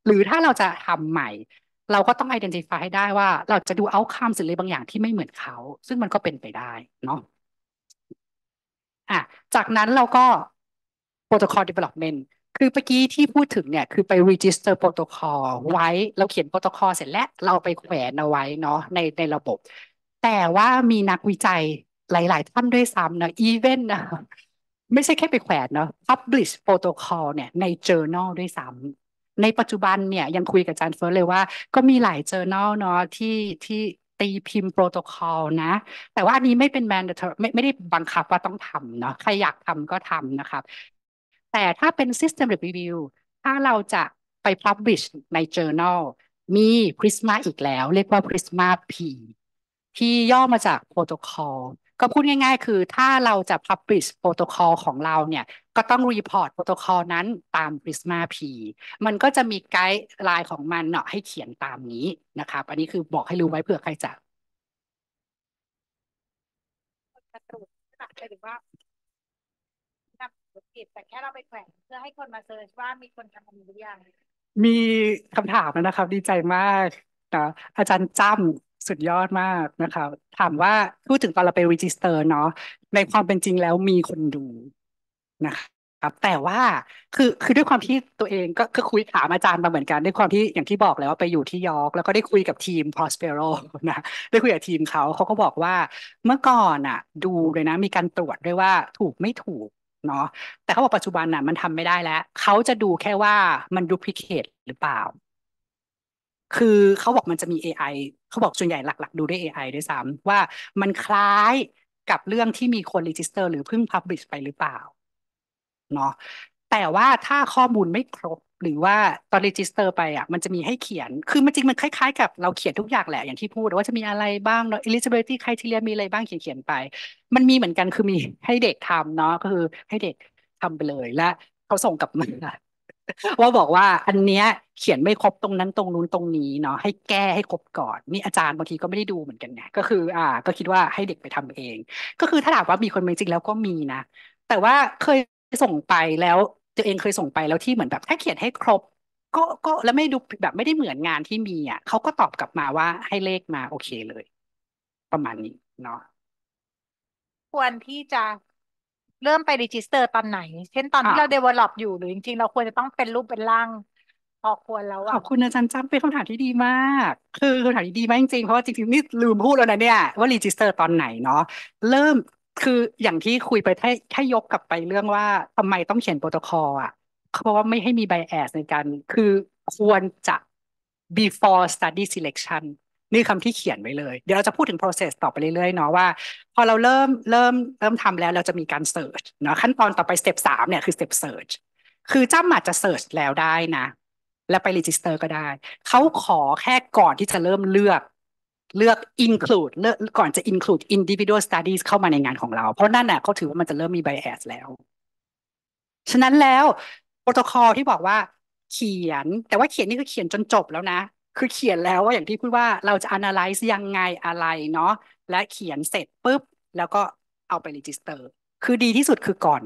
หรือถ้าเราจะทำใหม่เราก็ต้อง identify ให้ได้ว่าเราจะดู outcome สิ่งเลยบางอย่างที่ไม่เหมือนเขา ซึ่งมันก็เป็นไปได้ เนาะอ่ะจากนั้นเราก็โปรโตคอล development คือเมื่อกี้ที่พูดถึงเนี่ย คือไป register โปรโตคอลไว้เราเขียนโปรโตคอลเสร็จแล้วเราไปแขวนเอาไว้เนาะในในระบบ แต่ว่ามีนักวิจัยหลาย ๆท่านด้วยซ้ำนะอีเวนนะไม่ใช่แค่ไปแขวนเนาะ publish โปรโตคอลเนี่ย ใน journal ด้วยซ้ำในปัจจุบันเนี่ยยังคุยกับอาจารย์เฟิร์สเลยว่าก็มีหลาย journal เนาะที่ที่ตีพิมพ์โปรโตคอลนะ แต่ว่าอันนี้ไม่เป็น mandatory ไม่ไม่ได้บังคับว่าต้องทำเนาะใครอยากทำก็ทำนะครับ แต่ถ้าเป็น system review ถ้าเราจะไป publish ใน journal มี Prisma อีกแล้ว เรียกว่า Prisma P ที่ย่อมาจากโปรโตคอลก็พูดง่ายๆคือ ถ้าเราจะ Publish โปรโตคอลของเราเนี่ย ก็ต้องรีพอร์ตโปรโตคอลนั้นตาม Prisma P มันก็จะมีไกด์ไลน์ของมันเนาะให้เขียนตามนี้นะครับอันนี้คือบอกให้รู้ไว้เผื่อใครจะรือว่าำิแต่แค่เราไปแขวนเพื่อให้คนมาเซิร์ชว่ามีคนทำหรือยังมีคำถามนะครับดีใจมากนะอาจารย์จ้ำสุดยอดมากนะคะถามว่าพูดถึงตอนเราไปรีจิสเตอร์เนาะในความเป็นจริงแล้วมีคนดูนะ ครับ แต่ว่าคือคือด้วยความที่ตัวเอง ก็คือคุยถามอาจารย์มาเหมือนกัน ด้วยความที่อย่างที่บอกแล้วว่าไปอยู่ที่ยอร์กแล้วก็ได้คุยกับทีม Prospero นะได้คุยกับทีมเขาเขาก็บอกว่า เมื่อก่อนอ่ะ ดูเลยนะมีการตรวจด้วยว่า ถูกไม่ถูกเนาะแต่เขาบอกปัจจุบันน่ะ มันทำไม่ได้แล้ว เขาจะดูแค่ว่ามันดูพิเคตหรือเปล่าคือเขาบอกมันจะมี AI เขาบอกส่วนใหญ่หลัก ๆ ดูด้วย AI ด้วยซ้ำว่ามันคล้ายกับเรื่องที่มีคนรีจิสเตอร์หรือเพิ่งพับลิชไปหรือเปล่าเนาะแต่ว่าถ้าข้อมูลไม่ครบหรือว่าตอนรีจิสเตอร์ไปอ่ะมันจะมีให้เขียนคือมันจริงมันคล้ายๆกับเราเขียนทุกอย่างแหละอย่างที่พูด ว่าจะมีอะไรบ้างเนาะ eligibility criteria มีอะไรบ้างเขียนๆไป มันมีเหมือนกันคือมีให้เด็กทำเนาะก็คือให้เด็กทำไปเลยและเขาส่งกลับมาว่าบอกว่า อันเนี้ย เขียนไม่ครบตรงนั้นตรงนู้นตรงนี้เนาะให้แก้ให้ครบก่อนนี่อาจารย์บางทีก็ไม่ได้ดูเหมือนกันนงก็คือ อ่า ก็คิดว่าให้เด็กไปทำเอง ก็คือถ้าถามว่ามีคนจริงแล้วก็มีนะแต่ว่าเคยส่งไปแล้วตัวเองเคยส่งไปแล้วที่เหมือนแบบถ้าเขียนให้ครบ ก็ก็แล้วไม่ดูแบบไม่ได้เหมือนงานที่มีอ่ะเขาก็ตอบกลับมาว่าให้เลขมา โอเคเลย ประมาณนี้เนาะควรที่จะเริ่มไปรีจิสเตอร์ตอนไหน เช่นตอนที่เราเดเวลลอปอยู่หรือจริงๆ เราควรจะต้องเป็นรูปเป็นร่างพอควรแล้วอ่ะขอบคุณอาจารย์จ้ำเป็นคำถามที่ดีมาก คือคำถามที่ดีมากจริงๆเพราะว่าจริงๆนี่ลืมพูดแล้วนะเนี่ยว่ารีจิสเตอร์ตอนไหนเนาะเริ่มคืออย่างที่คุยไปแค่ยกกลับไปเรื่องว่าทำไมต้องเขียนโปรโตคอลอ่ะเพราะว่าไม่ให้มีไบแอสในการ คือควรจะ before study selection นี่คำที่เขียนไว้เลยเดี๋ยวเราจะพูดถึง process ต่อไปเรื่อยๆเนาะว่าพอเราเริ่มเริ่มเริ่มทำแล้วเราจะมีการ search เนาะขั้นตอนต่อไป step สามเนี่ยคือ step search คือจ้าหมัดจะ search แล้วได้นะ แล้วไป register ก็ได้เขาขอแค่ก่อนที่จะเริ่มเลือกเลือก include เลือกก่อนจะ include individual studies เข้ามาในงานของเรา เพราะนั่นน่ะเขาถือว่ามันจะเริ่มมี bias แล้ว ฉะนั้นแล้วโปรโตคอลที่บอกว่า เขียน แต่ว่าเขียนนี่คือเขียนจนจบแล้วนะคือเขียนแล้วว่าอย่างที่พูดว่าเราจะ analyze ยังไงอะไรเนาะและเขียนเสร็จปุ๊บแล้วก็เอาไป register คือดีที่สุดคือก่อน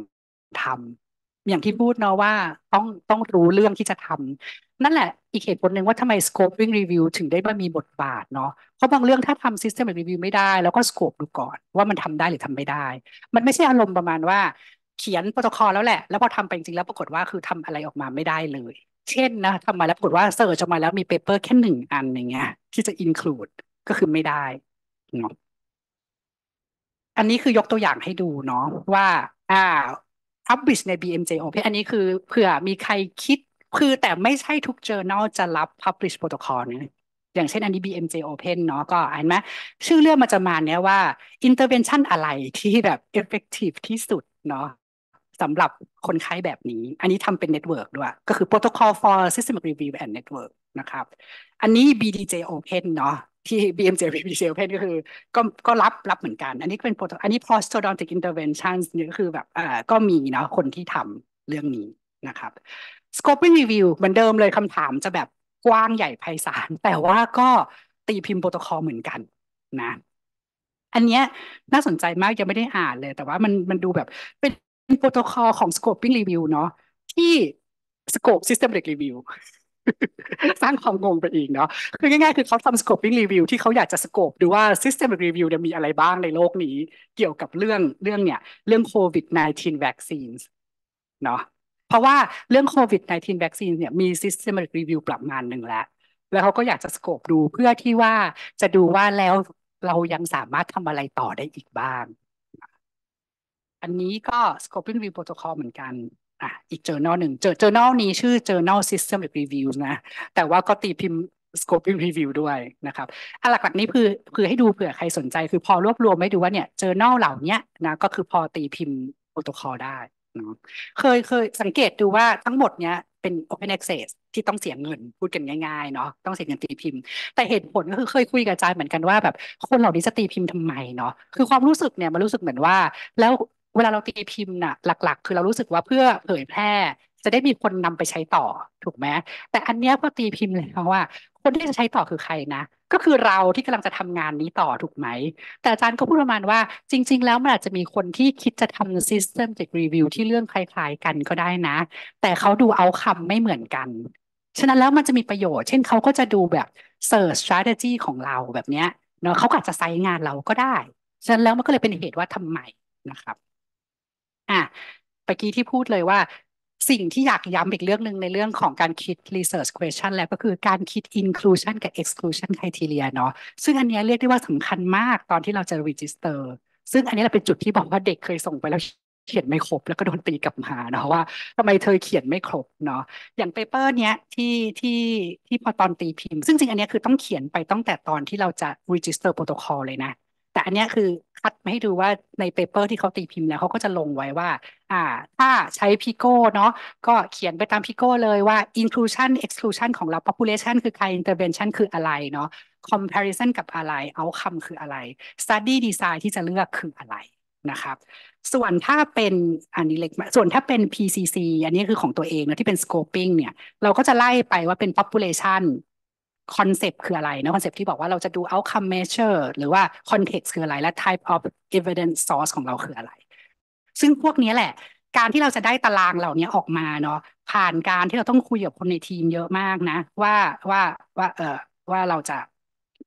ทำอย่างที่พูดเนาะว่าต้องต้องรู้เรื่องที่จะทำนั่นแหละอีกเหตุผลหนึ่งว่าทำไม scoping review ถึงได้มามีบทบาทเนาะเพราะบางเรื่องถ้าทำ system review ไม่ได้ แล้วก็ scope ดูก่อนว่ามันทำได้หรือทำไม่ได้ มันไม่ใช่อารมณ์ประมาณว่าเขียนโปรโตคอลแล้วแหละ แล้วพอทำไปจริงแล้วปรากฏว่าคือทำอะไรออกมาไม่ได้เลยเช่นนะทำมาแล้วปรากฏว่าเสิร์ชออกมาแล้วมีเปเปอร์แค่หนึ่งอันอย่างเงี้ยที่จะอินคลูดก็คือไม่ได้เนาะอันนี้คือยกตัวอย่างให้ดูเนาะว่าอ่าอัพบิชใน BMJ โอเพอันนี้คือเผื่อมีใครคิดคือแต่ไม่ใช่ทุก journal จะรับ publish protocol นะอย่างเช่นอันนี้ BMJ Open เนาะก็อ่านไหมชื่อเรื่องมันจะมาเนี้ยว่า intervention อะไรที่แบบ effective ที่สุดเนาะสำหรับคนไข้แบบนี้อันนี้ทำเป็นเน็ตเวิร์กด้วยก็คือ Protocol for Systemic Review and Network นะครับอันนี้ BDJ Open เนาะที่ BMJ BDJ Open ก็คือก็ก็รับรับเหมือนกัน อันนี้เป็นโปรโตอันนี้ p o s t o d o n t i c Intervention นี่ก็คือแบบอ่าก็มีเนาะคนที่ทำเรื่องนี้นะครับ Scoping Review เหมือนเดิมเลยคำถามจะแบบกว้างใหญ่ไพศาลแต่ว่าก็ตีพิมพ์โปรโตคอลเหมือนกันนะอันเนี้ยน่าสนใจมากยังไม่ได้อ่านเลยแต่ว่ามันมันดูแบบเป็นโปรโตคอลของ scoping review เนาะที่ scope systematic review สร้างความงงไปอีกเนาะคือง่ายๆ คือเขาทำ scoping review ที่เขาอยากจะ scope ดูว่า systematic review เนี่ยมีอะไรบ้างในโลกนี้เกี่ยวกับเรื่องเรื่องเนี่ย เรื่อง covid 19 vaccines เนาะเพราะว่าเรื่อง covid 19 vaccines เนี่ยมี systematic review ประมาณหนึ่งแล้ว แล้วเขาก็อยากจะ scope ดูเพื่อที่ว่าจะดูว่าแล้วเรายังสามารถทำอะไรต่อได้อีกบ้างอันนี้ก็ scoping review protocol เหมือนกัน อ่ะ อีก journal หนึ่ง journal นี้ชื่อ journal s y s t e m review นะ แต่ว่าก็ตีพิมพ์ scoping review ด้วยนะครับอันหลักๆนี้คือคือให้ดูเผื่อใครสนใจ คือพอรวบรวมไม่ดูว่าเนี่ย journal เหล่านี้นะก็คือพอตีพิมพ์ protocol ได้เเคยเคยสังเกตดูว่าทั้งหมดเนี้ยเป็น open access ที่ต้องเสียเงินพูดกันง่ายๆ เนาะต้องเสียเงินตีพิมพ์ แต่เหตุผลก็คือเคยคุยกับอาจารย์เหมือนกันว่าแบบคนเหล่านี้จะตีพิมพ์ทำไมเนาะ คือความรู้สึกเนี่ยมันรู้สึกเหมือนว่าแล้วเวลาเราตีพิมพ์น่ะหลักๆ คือเรารู้สึกว่าเพื่อเผยแพร่ จะได้มีคนนำไปใช้ต่อถูกไหมแต่อันเนี้ยพอตีพิมพ์เลยเพราะว่า คนที่จะใช้ต่อคือใครนะ ก็คือเราที่กำลังจะทำงานนี้ต่อถูกไหมแต่อาจารย์ก็พูดประมาณว่า จริง ๆ แล้วมันอาจจะมีคนที่คิดจะทำ systematic r e v ว e ที่เรื่องคล้าย ๆ กันก็ได้นะ แต่เขาดูเอาคำไม่เหมือนกัน ฉะนั้นแล้วมันจะมีประโยชน์ เช่นเขาก็จะดูแบบ search strategy ของเราแบบเนี้ยเนาะเขาอาจจะไซงานเราก็ได้ ฉะนั้นแล้วมันก็เลยเป็นเหตุว่าทำไมนะครับอ่ะปกี้ที่พูดเลยว่าสิ่งที่อยากย้ำอีกเรื่องหนึ่งในเรื่องของการคิด research question แล้วก็คือการคิด inclusion กับ exclusion criteria เนาะ ซึ่งอันนี้เรียกได้ว่าสำคัญมากตอนที่เราจะ register ซึ่งอันนี้เราเป็นจุดที่บอกว่าเด็กเคยส่งไปแล้วเขียนไม่ครบแล้วก็โดนตีกลับมาเนาะว่าทำไมเธอเขียนไม่ครบเนาะ อย่างเปเปอร์เนี้ยที่ที่ที่พอตอนตีพิมพ์ ซึ่งจริงอันนี้คือต้องเขียนไปตั้งแต่ตอนที่เราจะ register protocol เลยนะแต่อันนี้คือคัดมาให้ดูว่าในเปเปอร์ที่เขาตีพิมพ์แล้วเขาก็จะลงไว้ว่าอ่าถ้าใช้พิโก้เนาะก็เขียนไปตามพิโก้เลยว่า inclusion exclusion ของเรา population คือใคร intervention คืออะไรเนาะ comparison กับอะไร outcome คืออะไร study design ที่จะเลือกคืออะไรนะครับ ส่วนถ้าเป็นอันนี้เล็ก ส่วนถ้าเป็น PCC อันนี้คือของตัวเองนะที่เป็น scoping เนี่ยเราก็จะไล่ไปว่าเป็น population คอนเซปต์คืออะไรนะคอนเซปต์ที่บอกว่าเราจะดู outcome measure หรือว่า context คืออะไร และ type of evidence source ของเราคืออะไร ซึ่งพวกนี้แหละ การที่เราจะได้ตารางเหล่านี้ออกมาเนาะผ่านการที่เราต้องคุยกับคนในทีมเยอะมากนะ ว่าว่าว่าเออว่าเราจะ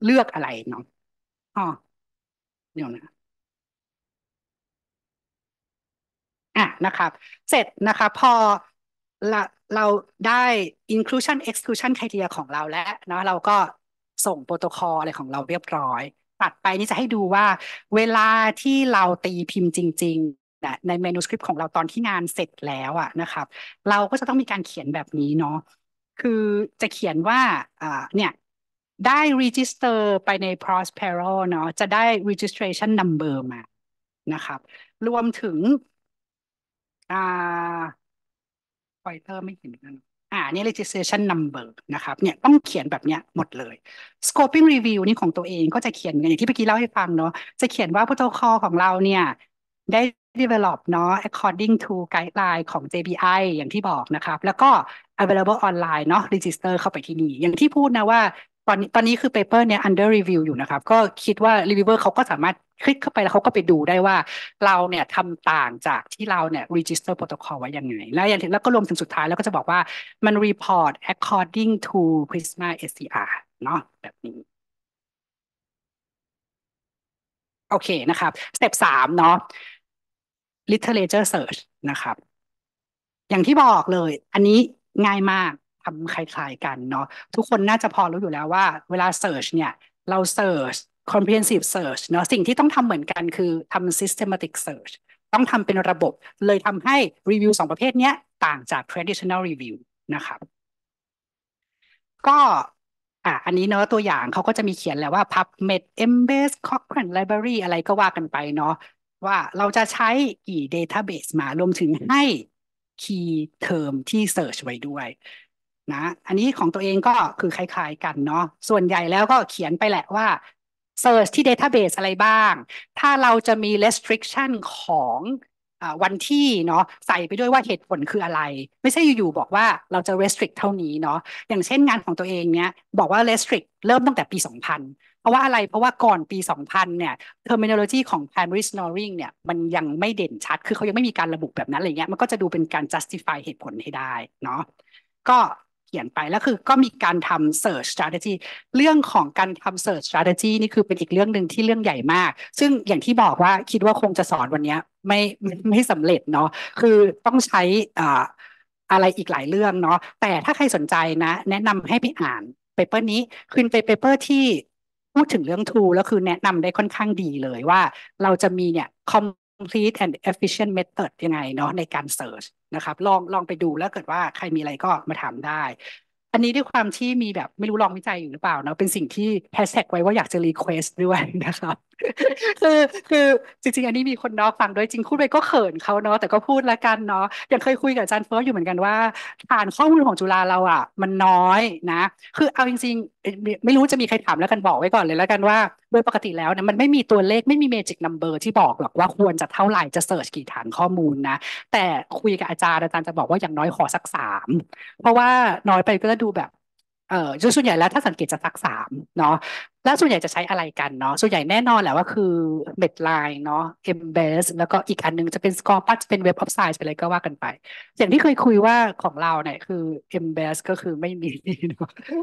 เลือกอะไรเนาะอ๋อเดี๋ยวนะ อ่ะนะครับ เสร็จนะคะพอเราได้ inclusion exclusion criteria ของเราแล้วนะเราก็ส่งโปรโตคอลอะไรของเราเรียบร้อยตัดไปนี่จะให้ดูว่าเวลาที่เราตีพิมพ์จริงๆนะในเมนูสคริปต์ของเราตอนที่งานเสร็จแล้วอะนะครับเราก็จะต้องมีการเขียนแบบนี้เนาะคือจะเขียนว่าเนี่ย ได้ register ไปใน Prospero เนาะจะได้ registration number มานะครับ รวมถึงอยเตอร์ไม่เห็นกันอ่านี่ registration number นะครับเนี่ยต้องเขียนแบบเนี้ยหมดเลย scoping review นี่ของตัวเองก็จะเขียนอย่างที่เมื่อกี้เล่าให้ฟังเนาะจะเขียนว่าโปรโตคอลของเราเนี่ยได้ develop เนาะ according to guideline ของ JBI อย่างที่บอกนะครับแล้วก็ available online เนาะ register เข้าไปที่นี่อย่างที่พูดนะว่าตอนนี้ตอนนี้คือ paper เนี่ย under review อยู่นะครับ ก็คิดว่า reviewer เขาก็สามารถคลิกเข้าไปแล้วเขาก็ไปดูได้ว่าเราเนี่ยทำต่างจากที่เราเนี่ย register protocol ไว้ยังไง แล้วอย่างแล้วก็รวมถึงสุดท้ายแล้วก็จะบอกว่ามัน report according to Prisma SCR เนาะแบบนี้ โอเคนะครับสเต็ปสามเนาะ literature search นะครับอย่างที่บอกเลย อันนี้ง่ายมากคำคล้าย ๆ กันเนาะทุกคนน่าจะพอรู้อยู่แล้วว่าเวลาเ e ิร์ชเนี่ยเราเ e ิร์ช comprehensive search เนาะสิ่งที่ต้องทำเหมือนกันคือทำ systematic search ต้องทำเป็นระบบเลยทำให้รีวิวสองประเภทนี้ต่างจาก traditional review นะครับ ก็อ่ะอันนี้เนาะตัวอย่างเขาก็จะมีเขียนแล้วว่า PubMed Embase Cochrane Library อะไรก็ว่ากันไปเนาะว่าเราจะใช้กี่ database มารวมถึงให้ key term ที่ search ไว้ด้วยนะอันนี้ของตัวเองก็คือคล้ายๆกันเนาะส่วนใหญ่แล้วก็เขียนไปแหละว่า Search ที่ Database อะไรบ้าง ถ้าเราจะมี restriction ของวันที่เนาะใส่ไปด้วยว่าเหตุผลคืออะไร ไม่ใช่อยู่ๆบอกว่าเราจะ restrict เท่านี้เนาะอย่างเช่นงานของตัวเองเนี้ยบอกว่า restrict เริ่มตั้งแต่ปี 2000 เพราะว่าอะไรเพราะว่าก่อนปี 2000เนี่ย terminology ของ primary snoring เนี่ยมันยังไม่เด่นชัด คือเขายังไม่มีการระบุแบบนั้นอะไรเงี้ยมันก็จะดูเป็นการ justify เหตุผลให้ได้เนาะก็เขียนไปแล้วคือก็มีการทำ search strategy เรื่องของการทำ search strategy นี่คือเป็นอีกเรื่องหนึ่งที่เรื่องใหญ่มาก ซึ่งอย่างที่บอกว่าคิดว่าคงจะสอนวันนี้ไม่ไม่สำเร็จเนาะคือต้องใช้อะไรอีกหลายเรื่องเนาะแต่ถ้าใครสนใจนะ แนะนำให้ไปอ่านเปเปอร์นี้ค้นไปเปเปอร์ที่ พูดถึงเรื่องทูแล้วคือแนะนำได้ค่อนข้างดีเลยว่าเราจะมีเนี่ย com complete and efficient method ยังไงเนาะในการ search นะครับลองลองไปดูแล้วเกิดว่าใครมีอะไรก็มาถามได้ อันนี้ด้วยความที่มีแบบไม่รู้ลองวิจัยอยู่หรือเปล่าเนาะเป็นสิ่งที่แฮชแท็กไว้ว่าอยากจะรีเควสด้วยนะครับคือคือจริงๆอันนี้มีคนนอกฟังด้วยจริงพูดไปก็เขินเขาเนาะแต่ก็พูดละกันเนาะยังเคยคุยกับอาจารย์เฟิร์สอยู่เหมือนกันว่าฐานข้อมูลของจุฬาเราอ่ะ มันน้อยนะ คือเอาจริงๆไม่รู้จะมีใครถามแล้วกันบอกไว้ก่อนเลยแล้วกันว่าโดยปกติแล้วนะมันไม่มีตัวเลขไม่มีเมจิกนัมเบอร์ที่บอกหรอกว่าควรจะเท่าไหร่จะเสิร์ชกี่ฐานข้อมูลนะแต่คุยกับอาจารย์อาจารย์จะบอกว่าอย่างน้อยขอสักสามเพราะว่าน้อยไปก็จะดูแบบเออส่วนใหญ่แล้วถ้าสังเกตจะซักสามเนาะแล้วส่วนใหญ่จะใช้อะไรกันเนาะส่วนใหญ่แน่นอนแหละว่าคือเมดไลน์เนาะเอ็มเบสแล้วก็อีกอันนึงจะเป็นสกอร์ปัจะเป็นเว็บออฟไซด์ไปเลยก็ว่ากันไป อย่างที่เคยคุยว่าของเราเนี่ยคือเอ็มเบสก็คือไม่มี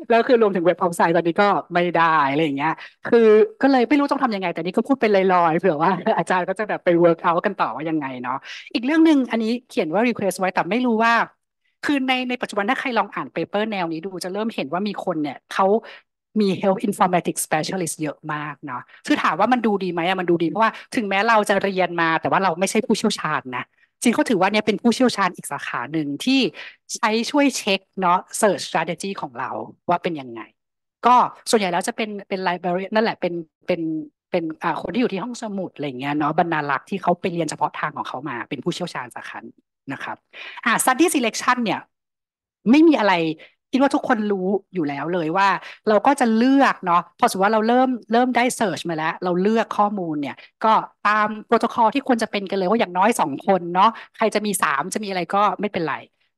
แล้วคือรวมถึงเว็บออฟไซด์ตอนนี้ก็ไม่ได้อะไรอย่างเงี้ยคือก็เลยไม่รู้ต้องทำยังไง แต่นี้ก็พูดเป็นลอยๆเผื่อว่าอาจารย์ก็จะแบบไปเวิร์กเอากันต่อว่ายังไงเนาะอีกเรื่องหนึ่งอันนี้เขียนว่ารีเควสไว้แต่ไม่รู้ว่าคือในในปัจจุบันถ้าใครลองอ่านเปเปอร์แนวนี้ดูจะเริ่มเห็นว่ามีคนเนี่ยเขามี health informatics specialist เยอะมากเนาะคือถามว่ามันดูดีไหมอะมันดูดีเพราะว่าถึงแม้เราจะเรียนมาแต่ว่าเราไม่ใช่ผู้เชี่ยวชาญนะจริงเขาถือว่าเนี่ยเป็นผู้เชี่ยวชาญอีกสาขาหนึ่งที่ใช้ช่วยเช็คเนาะ search strategy ของเราว่าเป็นยังไง ก็ส่วนใหญ่แล้วจะเป็นเป็น library นั่นแหละเป็นเป็นเป็นคนที่อยู่ที่ห้องสมุดอะไรเงี้ยเนาะบรรณารักษ์ที่เขาไปเรียนเฉพาะทางของเขามา เป็นผู้เชี่ยวชาญสาขานะครับอ่า study selection เนี่ย ไม่มีอะไร คิดว่าทุกคนรู้อยู่แล้วเลยว่า เราก็จะเลือกเนาะ พอสมมติว่าเราเริ่ม เริ่มได้ search มาแล้ว เราเลือกข้อมูลเนี่ย ก็ตามโปรโตคอลที่ควรจะเป็นกันเลยว่าอย่างน้อยสองคนเนาะ ใครจะมีสามจะมีอะไรก็ไม่เป็นไร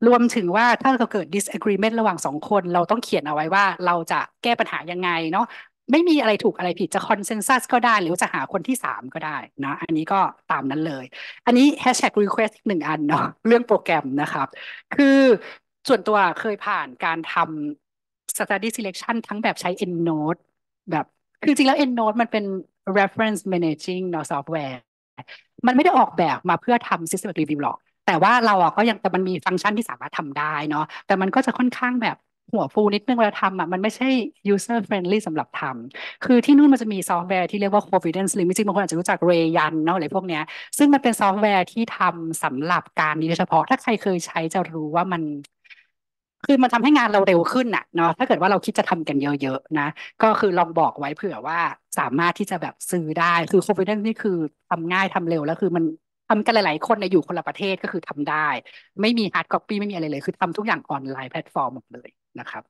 รวมถึงว่าถ้าเราเกิด disagreement ระหว่างสองคน เราต้องเขียนเอาไว้ว่า เราจะแก้ปัญหายังไงเนาะไม่มีอะไรถูกอะไรผิดจะคอนเซนแซสก็ได้ หรือจะหาคนที่สามก็ได้นะอันนี้ก็ตามนั้นเลย อันนี้ชแท็กรีเ e q u e s t หนึ่งอันเนาะเรื่องโปรแกรมนะครับ คือส่วนตัวเคยผ่านการทำส s t ดี้เซเลคชั่นทั้งแบบใช้ EndNote แบบ คือจริงแล้ว EndNote มันเป็น reference managing เนาะซอฟต์แวร์มันไม่ได้ออกแบบมาเพื่อทำซิสเต็ม t ี c ิ e หรอก แต่ว่าเราอ่ะก็ยังแต่มันมีฟังก์ชันที่สามารถทำได้เนาะแต่มันก็จะค่อนข้างแบบหัวฟูนิดนึงเวลาทำอ่ะมันไม่ใช่ user friendly สำหรับทำคือที่นู่นมันจะมีซอฟต์แวร์ที่เรียกว่า Providence หรือ t จริงบางคนอาจจะรู้จัก Rayan เนาะอะไรพวกเนี้ยซึ่งมันเป็นซอฟต์แวร์ที่ทำสำหรับการนี้โดยเฉพาะ ถ้าใครเคยใช้จะรู้ว่ามัน คือมันทำให้งานเราเร็วขึ้นน่ะเนาะ ถ้าเกิดว่าเราคิดจะทำกันเยอะๆนะ ก็คือลองบอกไว้เผื่อว่าสามารถที่จะแบบซื้อได้ คือ confidence นี่คือทำง่ายทำเร็วแล้วคือมันทำกันหลาย ๆ คนในอยู่คนละประเทศก็คือทำได้ ไม่มี hard copy ไม่มีอะไรเลย คือทำทุกอย่างออนไลน์แพลตฟอร์มหมดเลยนะครับ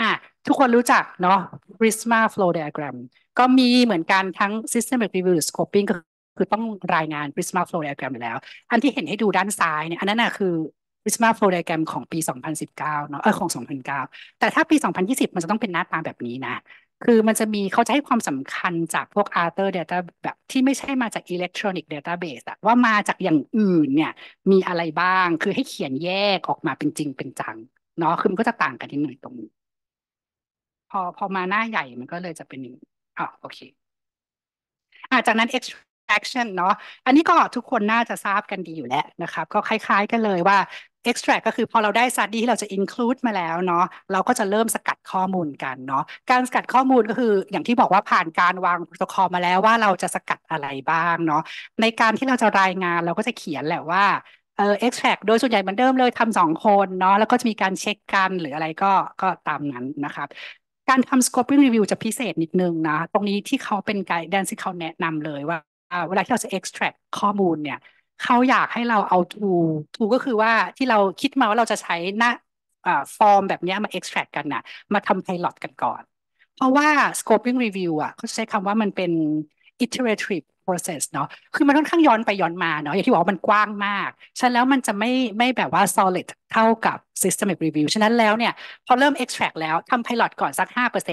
อ่ะทุกคนรู้จักเนาะ Prisma Flow Diagram ก็มีเหมือนกันทั้ง Systemic Review หรือ Scoping ก็คือต้องรายงาน Prisma Flow Diagram อยู่แล้ว อันที่เห็นให้ดูด้านซ้ายเนี่ยอันนั้นน่ะคือ Prisma Flow Diagram ของปี 2019เนาะเออของ2009 แต่ถ้าปี 2020 มันจะต้องเป็นหน้าตาแบบนี้นะ คือมันจะมีเขาจะให้ความสำคัญจากพวก Other Data แบบ ที่ไม่ใช่มาจาก Electronic Database อะว่ามาจากอย่างอื่นเนี่ยมีอะไรบ้าง คือให้เขียนแยกออกมาเป็นจริงเป็นจังเนาะคือมันก็จะต่างกันนิดหน่อยตรงนี้ พอพอมาหน้าใหญ่ มันก็เลยจะเป็นอ่งอ๋อโอเคอาจากนั้น extraction เนาะ อันนี้ก็ทุกคนน่าจะทราบกันดีอยู่แล้วนะครับ ก็คล้าย ๆกันเลยว่า extract ก็คือพอเราได้ study ที่เราจะ include มาแล้วเนาะ เราก็จะเริ่มสกัดข้อมูลกันเนาะ การสกัดข้อมูลก็คือ อย่างที่บอกว่าผ่านการวางโปรโตคอลมาแล้วว่าเราจะสกัดอะไรบ้างเนาะ ในการที่เราจะรายงานเราก็จะเขียนแหละว่าเออ extract โดยส่วนใหญ่เหมือนเดิมเลยทำสองคนเนาะแล้วก็จะมีการเช็คกันหรืออะไรก็ก็ตามนั้นนะครับ การทำ scoping review จะพิเศษนิดนึงนะตรงนี้ที่เขาเป็นไกด์แดนซที่เขาแนะนำเลยว่าเวลาที่เราจะ extract ข้อมูลเนี่ยเขาอยากให้เราเอา tool tool ก็คือว่าที่เราคิดมาว่าเราจะใช้หน้าฟอร์มแบบนี้มา extract กันนะมาทำ pilot กันก่อน เพราะว่า scoping review อ่ะเขาใช้คำว่ามันเป็น iterative process เนาะคือมันค่อนข้างย้อนไปย้อนมาเนาะอย่างที่บอกว่ามันกว้างมากฉะนั้นแล้วมันจะไม่ไม่แบบว่า solid เท่ากับ systemic review ฉะนั้นแล้วเนี่ย พอเริ่ม extract แล้วทำ pilot ก่อนสัก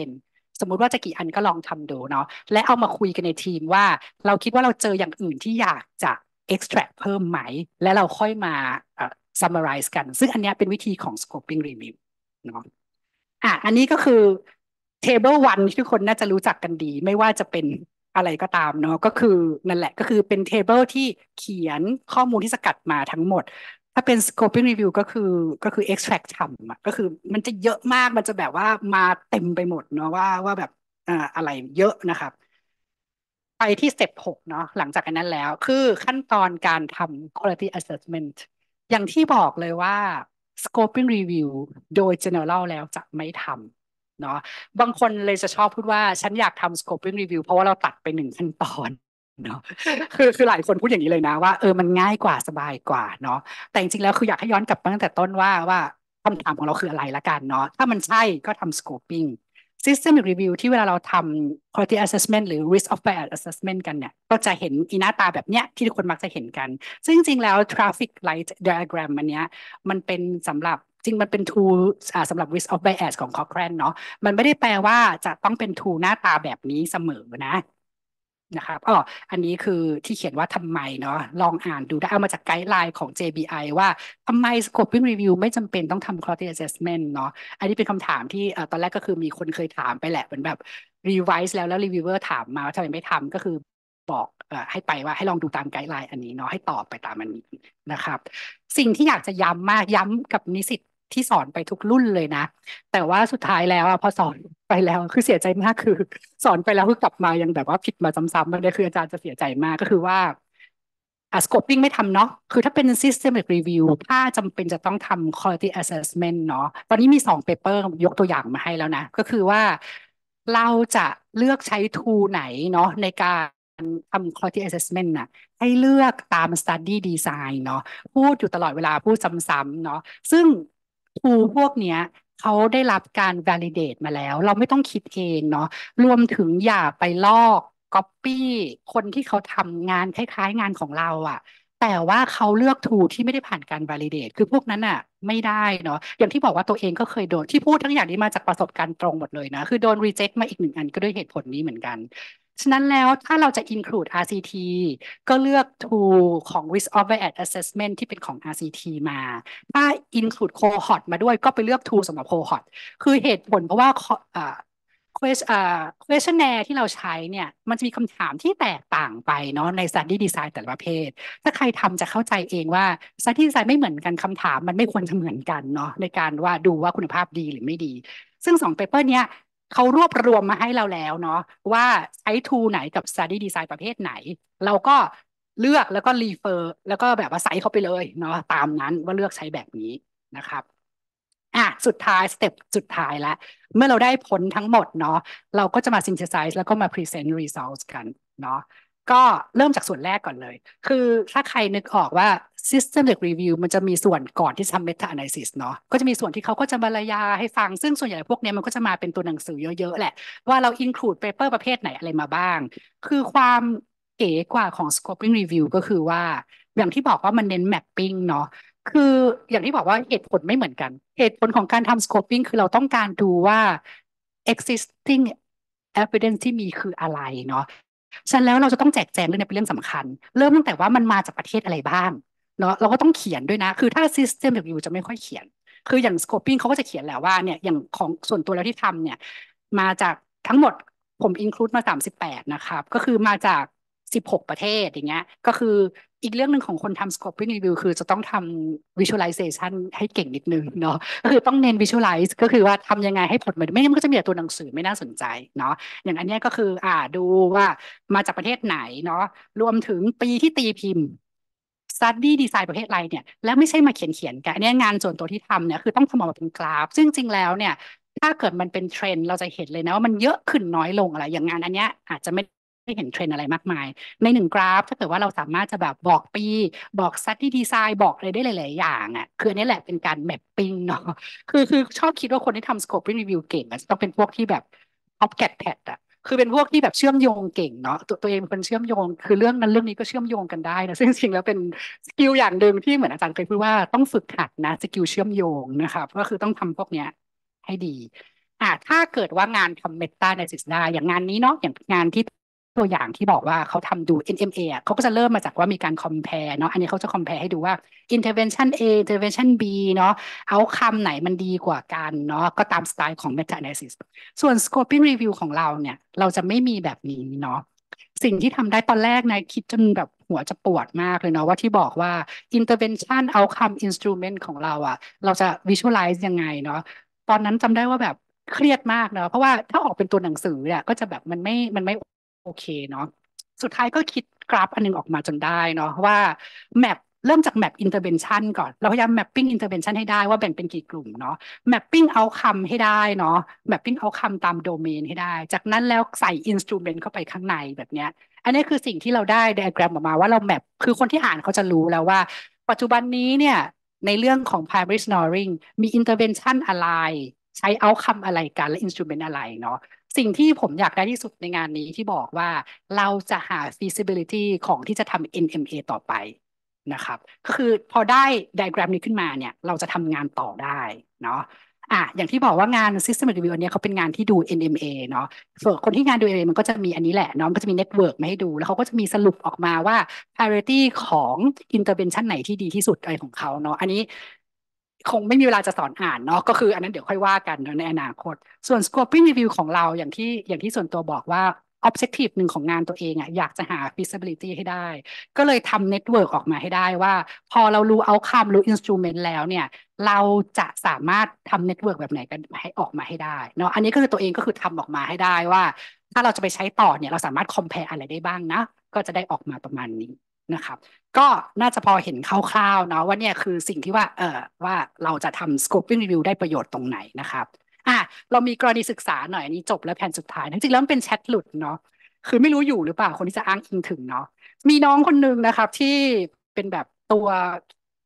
5%สมมุติว่าจะกี่อันก็ลองทำดูเนาะและเอามาคุยกันในทีมว่า เราคิดว่าเราเจออย่างอื่นที่อยากจะ extract เพิ่มไหม และเราค่อยมา summarize กัน ซึ่งอันนี้เป็นวิธีของ scoping review เนาะอ่ะอันนี้ก็คือ table one ที่ทุกคนน่าจะรู้จักกันดี ไม่ว่าจะเป็นอะไรก็ตามเนาะก็คือนั่นแหละก็คือเป็นเทเบิลที่เขียนข้อมูลที่สกัดมาทั้งหมด ถ้าเป็น scoping review ก็คือก็คือ extract ทำอ่ะก็คือมันจะเยอะมากมันจะแบบว่ามาเต็มไปหมดเนาะว่าว่าแบบอ่าอะไรเยอะนะครับไปที่ s t ต p หกเนาะหลังจากนั้นแล้วคือขั้นตอนการทำ quality assessment อย่างที่บอกเลยว่า scoping review โดย general แล้วจะไม่ทำนาะบางคนเลยจะชอบพูดว่าฉันอยากทำ scoping review เพราะว่าเราตัดไปหนึ่งขั้นตอนเนาะคือคือหลายคนพูดอย่างนี้เลยนะ ว่าเออมันง่ายกว่าสบายกว่าเนาะแต่จริงๆแล้วคืออยากให้ย้อนกลับตั้งแต่ต้นว่าว่าคำถามของเราคืออะไรละกันเนาะถ้ามันใช่ก็ทำ scoping system review ที่เวลาเราทำ quality assessment หรือ risk of b a d assessment กันเนี่ยก็จะเห็นอีหน้าตาแบบเนี้ยที่ทุกคนมักจะเห็นกัน ซึ่งจริงๆแล้ว traffic light diagram อันเนี้ยมันเป็นสำหรับจริงมันเป็น tool สำหรับ risk of bias ของ Cochrane เนาะมันไม่ได้แปลว่าจะต้องเป็น tool หน้าตาแบบนี้เสมอนะนะครับอ๋ออันนี้คือที่เขียนว่าทำไมเนาะลองอ่านดูได้เอามาจากไกด์ไลน์ของ JBI ว่าทำไม Scoping Review ไม่จำเป็นต้องทำ Quality Assessment เนาะอันนี้เป็นคำถามที่ตอนแรกก็คือมีคนเคยถามไปแหละเหมือนแบบ Revise แล้วแล้ว Reviewer ถามมาว่าทำไมไม่ทำก็คือบอกให้ไปว่าให้ลองดูตามไกด์ไลน์อันนี้เนาะให้ตอบไปตามอันนี้นะครับ สิ่งที่อยากจะย้ำมากย้ำกับนิสิตที่สอนไปทุกรุ่นเลยนะ แต่ว่าสุดท้ายแล้วอพอสอนไปแล้วคือเสียใจมากคือสอนไปแล้วคือกลับมายังแบบว่าผิดมาซ้ำๆมันเลยคืออาจารย์จะเสียใจมากก็คือว่าอ่ะ scoping ไม่ทำเนาะคือถ้าเป็น systemic review ถ้าจำเป็นจะต้องทำ quality assessment เนาะตอนนี้มีสอง paper ยกตัวอย่างมาให้แล้วนะ ก็คือว่าเราจะเลือกใช้ tool ไหนเนาะในการทำ quality assessment น่ะให้เลือกตาม study design เนาะพูดอยู่ตลอดเวลาพูดซ้ำๆเนาะซึ่งครูพวกเนี้ย เขาได้รับการ validate มาแล้ว เราไม่ต้องคิดเองเนาะรวมถึงอย่าไปลอกก๊อปปี้คนที่เขาทำงานคล้าย ๆงานของเราอะ่ะแต่ว่าเขาเลือกถูที่ไม่ได้ผ่านการ validate คือพวกนั้นอ่ะ ไม่ได้เนาะอย่างที่บอกว่าตัวเองก็เคยโดนที่พูดทั้งอย่างนี้มาจากประสบการณ์ตรงหมดเลยนะ คือโดน reject มาอีกหนึ่งอันก็ด้วยเหตุผลนี้เหมือนกันฉะนั้นแล้วถ้าเราจะ include RCT ก็เลือก tool ของ risk of bias assessment ที่เป็นของ RCT มา ถ้า include cohort มาด้วยก็ไปเลือก tool สำหรับ cohort คือเหตุผลเพราะว่า questionnaire ที่เราใช้เนี่ยมันจะมีคำถามที่แตกต่างไปเนาะใน study design แต่ละประเภท ถ้าใครทำจะเข้าใจเองว่า study design ไม่เหมือนกันคำถามมันไม่ควรจะเหมือนกันเนาะในการว่าดูว่าคุณภาพดีหรือไม่ดี ซึ่งสองเปเปอร์เนี้ยเขารวบรวมมาให้เราแล้วเนาะว่าใช้ทูไหนกับ Study Design ประเภทไหนเราก็เลือกแล้วก็รีเฟอร์แล้วก็แบบว่าใส่เข้าไปเลยเนาะตามนั้นว่าเลือกใช้แบบนี้นะครับ อ่ะสุดท้ายสเต็ปสุดท้ายละเมื่อเราได้ผลทั้งหมดเนาะเราก็จะมา synthesize แล้วก็มา present results กัน เนาะก็เริ่มจากส่วนแรกก่อนเลย คือถ้าใครนึกออกว่า systemic review มันจะมีส่วนก่อนที่ทำ meta analysis เนาะ ก็จะมีส่วนที่เขาก็จะบรรยายให้ฟัง ซึ่งส่วนใหญ่พวกนี้มันก็จะมาเป็นตัวหนังสือเยอะๆแหละ ว่าเรา include paper ประเภทไหนอะไรมาบ้าง คือความเก๋กว่าของ scoping review ก็คือว่าอย่างที่บอกว่ามันเน้น mapping เนาะ คืออย่างที่บอกว่าเหตุผลไม่เหมือนกัน เหตุผลของการทำ scoping คือเราต้องการดูว่า existing evidence ที่มีคืออะไรเนาะฉะนั้นแล้วเราจะต้องแจกแจงเรื่องนี้เป็นเรื่องสำคัญ เริ่มตั้งแต่ว่ามันมาจากประเทศอะไรบ้างเนาะเราก็ต้องเขียนด้วยนะ คือถ้าซิสเต็มแบบอยู่จะไม่ค่อยเขียนคืออย่างสโคปปิ้งเขาก็จะเขียนแหละว่าเนี่ยอย่างของส่วนตัวเราที่ทำเนี่ยมาจากทั้งหมดผมอินคลูดมา38นะครับก็คือมาจาก16 ประเทศอย่างเงี้ยก็คืออีกเรื่องหนึ่งของคนทำ scoping review คือจะต้องทำ visualization ให้เก่งนิดนึงเนาะก็คือต้องเน้น visualize ก็คือว่าทำยังไงให้ผลมันไม่งั้นก็จะมีแต่ตัวหนังสือไม่น่าสนใจเนาะอย่างอันนี้ก็คืออ่าดูว่ามาจากประเทศไหนเนาะรวมถึงปีที่ตีพิมพ์ study design ประเภทไรเนี่ยแล้วไม่ใช่มาเขียนเขียนกันอันนี้งานส่วนตัวที่ทำเนี่ยคือต้องทำออกมาเป็นกราฟ ซึ่งจริงแล้วเนี่ยถ้าเกิดมันเป็นเทรนด์เราจะเห็นเลยนะว่ามันเยอะขึ้นน้อยลงอะไรอย่างงานอันเนี้ยอาจจะไม่ได้เห็นเทรนอะไรมากมาย ในหนึ่งกราฟ ถ้าเกิดว่าเราสามารถจะแบบบอกปี บอกซัตที่ดีไซน์บอกอะไรได้หลาย ๆ อย่าง อ่ะ คืออันนี้แหละเป็นการแมปปิ้งเนาะคือคือชอบคิดว่าคนที่ทำสโคปรีวิวเก่งอ่ะต้องเป็นพวกที่แบบออฟแกตแพดอ่ะ คือเป็นพวกที่แบบเชื่อมโยงเก่งเนาะตัวตัวเองเป็นเชื่อมโยง คือเรื่องนั้นเรื่องนี้ก็เชื่อมโยงกันได้นะซึ่งจริงแล้วเป็นสกิลอย่างหนึ่งที่เหมือนอาจารย์เคยพูดว่าต้องฝึกหัดนะสกิลเชื่อมโยงนะคะก็คือต้องทำพวกเนี้ยให้ดี อ่ะถ้าเกิดว่างานทำเมตาในสิสได้อย่างงานนี้เนาะอย่างงานที่ตัวอย่างที่บอกว่าเขาทำดู NMA อ่ะเขาก็จะเริ่มมาจากว่ามีการ compare เนาะ อันนี้เขาจะ compare ให้ดูว่า intervention A intervention B เนาะเอาคำไหนมันดีกว่ากันเนาะ ก็ตามสไตล์ของ meta analysis ส่วน scoping review ของเราเนี่ยเราจะไม่มีแบบนี้เนาะ สิ่งที่ทำได้ตอนแรกนะคิดจนแบบหัวจะปวดมากเลยเนาะว่าที่บอกว่า intervention outcome instrument ของเราอ่ะเราจะ visualize ยังไงเนาะ ตอนนั้นจำได้ว่าแบบเครียดมากเนาะ เพราะว่าถ้าออกเป็นตัวหนังสือเนี่ยก็จะแบบมันไม่ มันไม่โอเคเนาะสุดท้ายก็คิดกราฟอันนึงออกมาจนได้เนาะว่าแมปเริ่มจากแมปอินเตอร์เบนชันก่อนเราพยายามแมปปิ้งอินเตอร์เบนชันให้ได้ว่าแบ่งเป็นกี่กลุ่มเนาะแมปปิ้งเอาคำให้ได้เนาะแมปปิ้งเอาคำตามโดเมนให้ได้จากนั้นแล้วใส่อินสตูเมนต์เข้าไปข้างในแบบเนี้ยอันนี้คือสิ่งที่เราได้ไดอะแกรมออกมาว่าเราแมปคือคนที่อ่านเขาจะรู้แล้วว่าปัจจุบันนี้เนี่ยในเรื่องของ primary snoring มีอินเ t อร์เ n นชันอะไรใช้เอาคำอะไรกันและินสตูเมนต์อะไรเนาะสิ่งที่ผมอยากได้ที่สุดในงานนี้ที่บอกว่าเราจะหา feasibility ของที่จะทำ NMA ต่อไปนะครับก็คือพอได้ไดอะแกรมนี้ขึ้นมาเนี่ยเราจะทำงานต่อได้เนาะ อ่ะอย่างที่บอกว่างาน System a t i c Review เนีี้เขาเป็นงานที่ดู NMA เนาะส่วนคนที่งานดู NMA มันก็จะมีอันนี้แหละเนาะก็จะมี Network มาให้ดูแล้วเขาก็จะมีสรุปออกมาว่า priority ของ intervention ไหนที่ดีที่สุดอะไรของเขาเนาะอันนี้คงไม่มีเวลาจะสอนอ่านเนาะก็คือ อันนั้นเดี๋ยวค่อยว่ากัน ในอนาคต ส่วน scoping review ของเราอย่างที่อย่างที่ส่วนตัวบอกว่า objective หนึ่งของงานตัวเองอะ่ะอยากจะหา feasibility ให้ได้ ก็เลยทำ network ออกมาให้ได้ว่า พอเรารู้ outcome รู้ instrument แล้วเนี่ยเราจะสามารถทำ network แบบไหนกันให้ออกมาให้ได้เนาะอันนี้ก็คือตัวเองก็คือทำออกมาให้ได้ว่า ถ้าเราจะไปใช้ต่อเนี่ยเราสามารถ compare อะไรได้บ้างนะ ก็จะได้ออกมาประมาณนี้นะครับก็น่าจะพอเห็นคร่าวๆเนาะว่าเนี่ยคือสิ่งที่ว่าเออว่าเราจะทำ scoping review ได้ประโยชน์ตรงไหนนะครับอ่ะเรามีกรณีศึกษาหน่อยอันนี้จบแล้วแผนสุดท้ายจริงๆแล้วมันเป็นแชทหลุดเนาะคือไม่รู้อยู่หรือเปล่า คนที่จะอ้างอิงถึงเนาะมีน้องคนนึงนะครับที่เป็นแบบตัว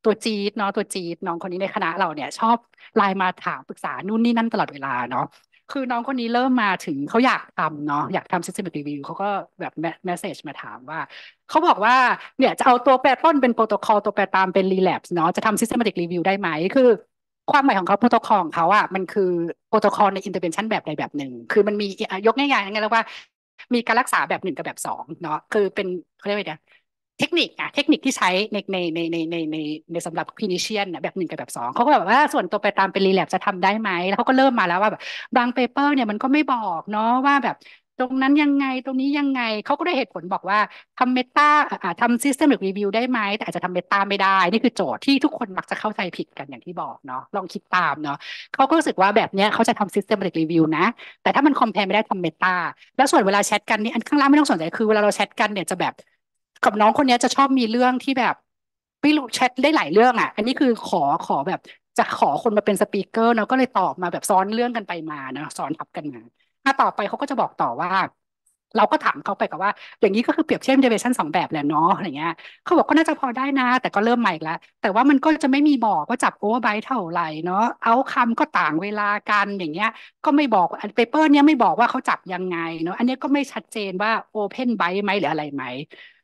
ตัวจี๊ดเนาะตัวจี๊ดน้องคนนี้ในคณะเราเนี่ยชอบไลน์มาถามปรึกษานู่นนี่นั่นตลอดเวลาเนาะคือน้องคนนี้เริ่มมาถึงเขาอยากทำเนาะอยากทำ s y s t e m ติ i c review เขาก็แบบแมสเซจมาถามว่าเขาบอกว่าเนี่ยจะเอาตัวแปรต้นเป็นโปรโตคอลตัวแปรตามเป็น relapse เนาะจะทำ s y s t e m ติ i c review ได้ไหมคือ ความหมายของเขาโปรโตคอลของเขาอะมันคือโปรโตคอลในอินเตอร์เวนชั่นแบบใดแบบหนึ่งคือมันมียกง่ายๆงั้นแล้วว่า มีการรักษาแบบหนึ่งกับแบบสองเนาะคือเป็นเขาเรียกว่าไงเทคนิคอะเทคนิคที่ใช้ในในในในในในสำหรับพินิเชียนแบบหนึ่งกับแบบสองเขาก็แบบว่าส่วนตัวไปตามเป็นรีแลบจะทำได้ไหมแล้วเขาก็เริ่มมาแล้วว่าแบบบางเปเปอร์เนี่ยมันก็ไม่บอกเนาะว่าแบบตรงนั้นยังไงตรงนี้ยังไงเขาก็ได้เหตุผลบอกว่าทำเมตาอทำซิสเต็มืกรีวิวได้ไหม แต่อาจจะทำเมตาไม่ได้ นี่คือโจทย์ที่ทุกคนมักจะเข้าใจผิดกันอย่างที่บอกเนาะลองคิดตามเนาะเขาก็รู้สึกว่าแบบเนี้ยเขาจะทำซิสเต็มืกรีวิวนะ แต่ถ้ามันคอมเพลไม่ได้ทำเมตาแล้วส่วนเวลาแชทกันนี่อันข้างล่างไม่ต้องสนใจคือเวลาเราแชทกันเนี่ยจะแบบกับน้องคนนี้จะชอบมีเรื่องที่แบบไม่รู้แชทได้หลายเรื่องอ่ะ อันนี้คือขอขอแบบจะขอคนมาเป็นสปีกเกอร์เนาะก็เลยตอบมาแบบซ้อนเรื่องกันไปมานะซ้อนทับกันมาถ้าต่อไปเขาก็จะบอกต่อว่า เราก็ถามเขาไปกับว่า อย่างนี้ก็คือเปรียบเทียบเดเวชั่นสองแบบแหละเนาะอะไรเงี้ยเขาบอกก็น่าจะพอได้นะแต่ก็เริ่มใหม่แล้วแต่ว่ามันก็จะไม่มีบอกว่าจับโอเวอร์ไบ์เท่าไหร่เนาะเอาคำก็ต่างเวลากันอย่างเงี้ย ก็ไม่บอกอันเปเปอร์เนี้ยไม่บอกว่าเขาจับยังไงเนาะอันนี้ก็ไม่ชัดเจนว่าโอเพนไบ์ไหมหรืออะไรไหม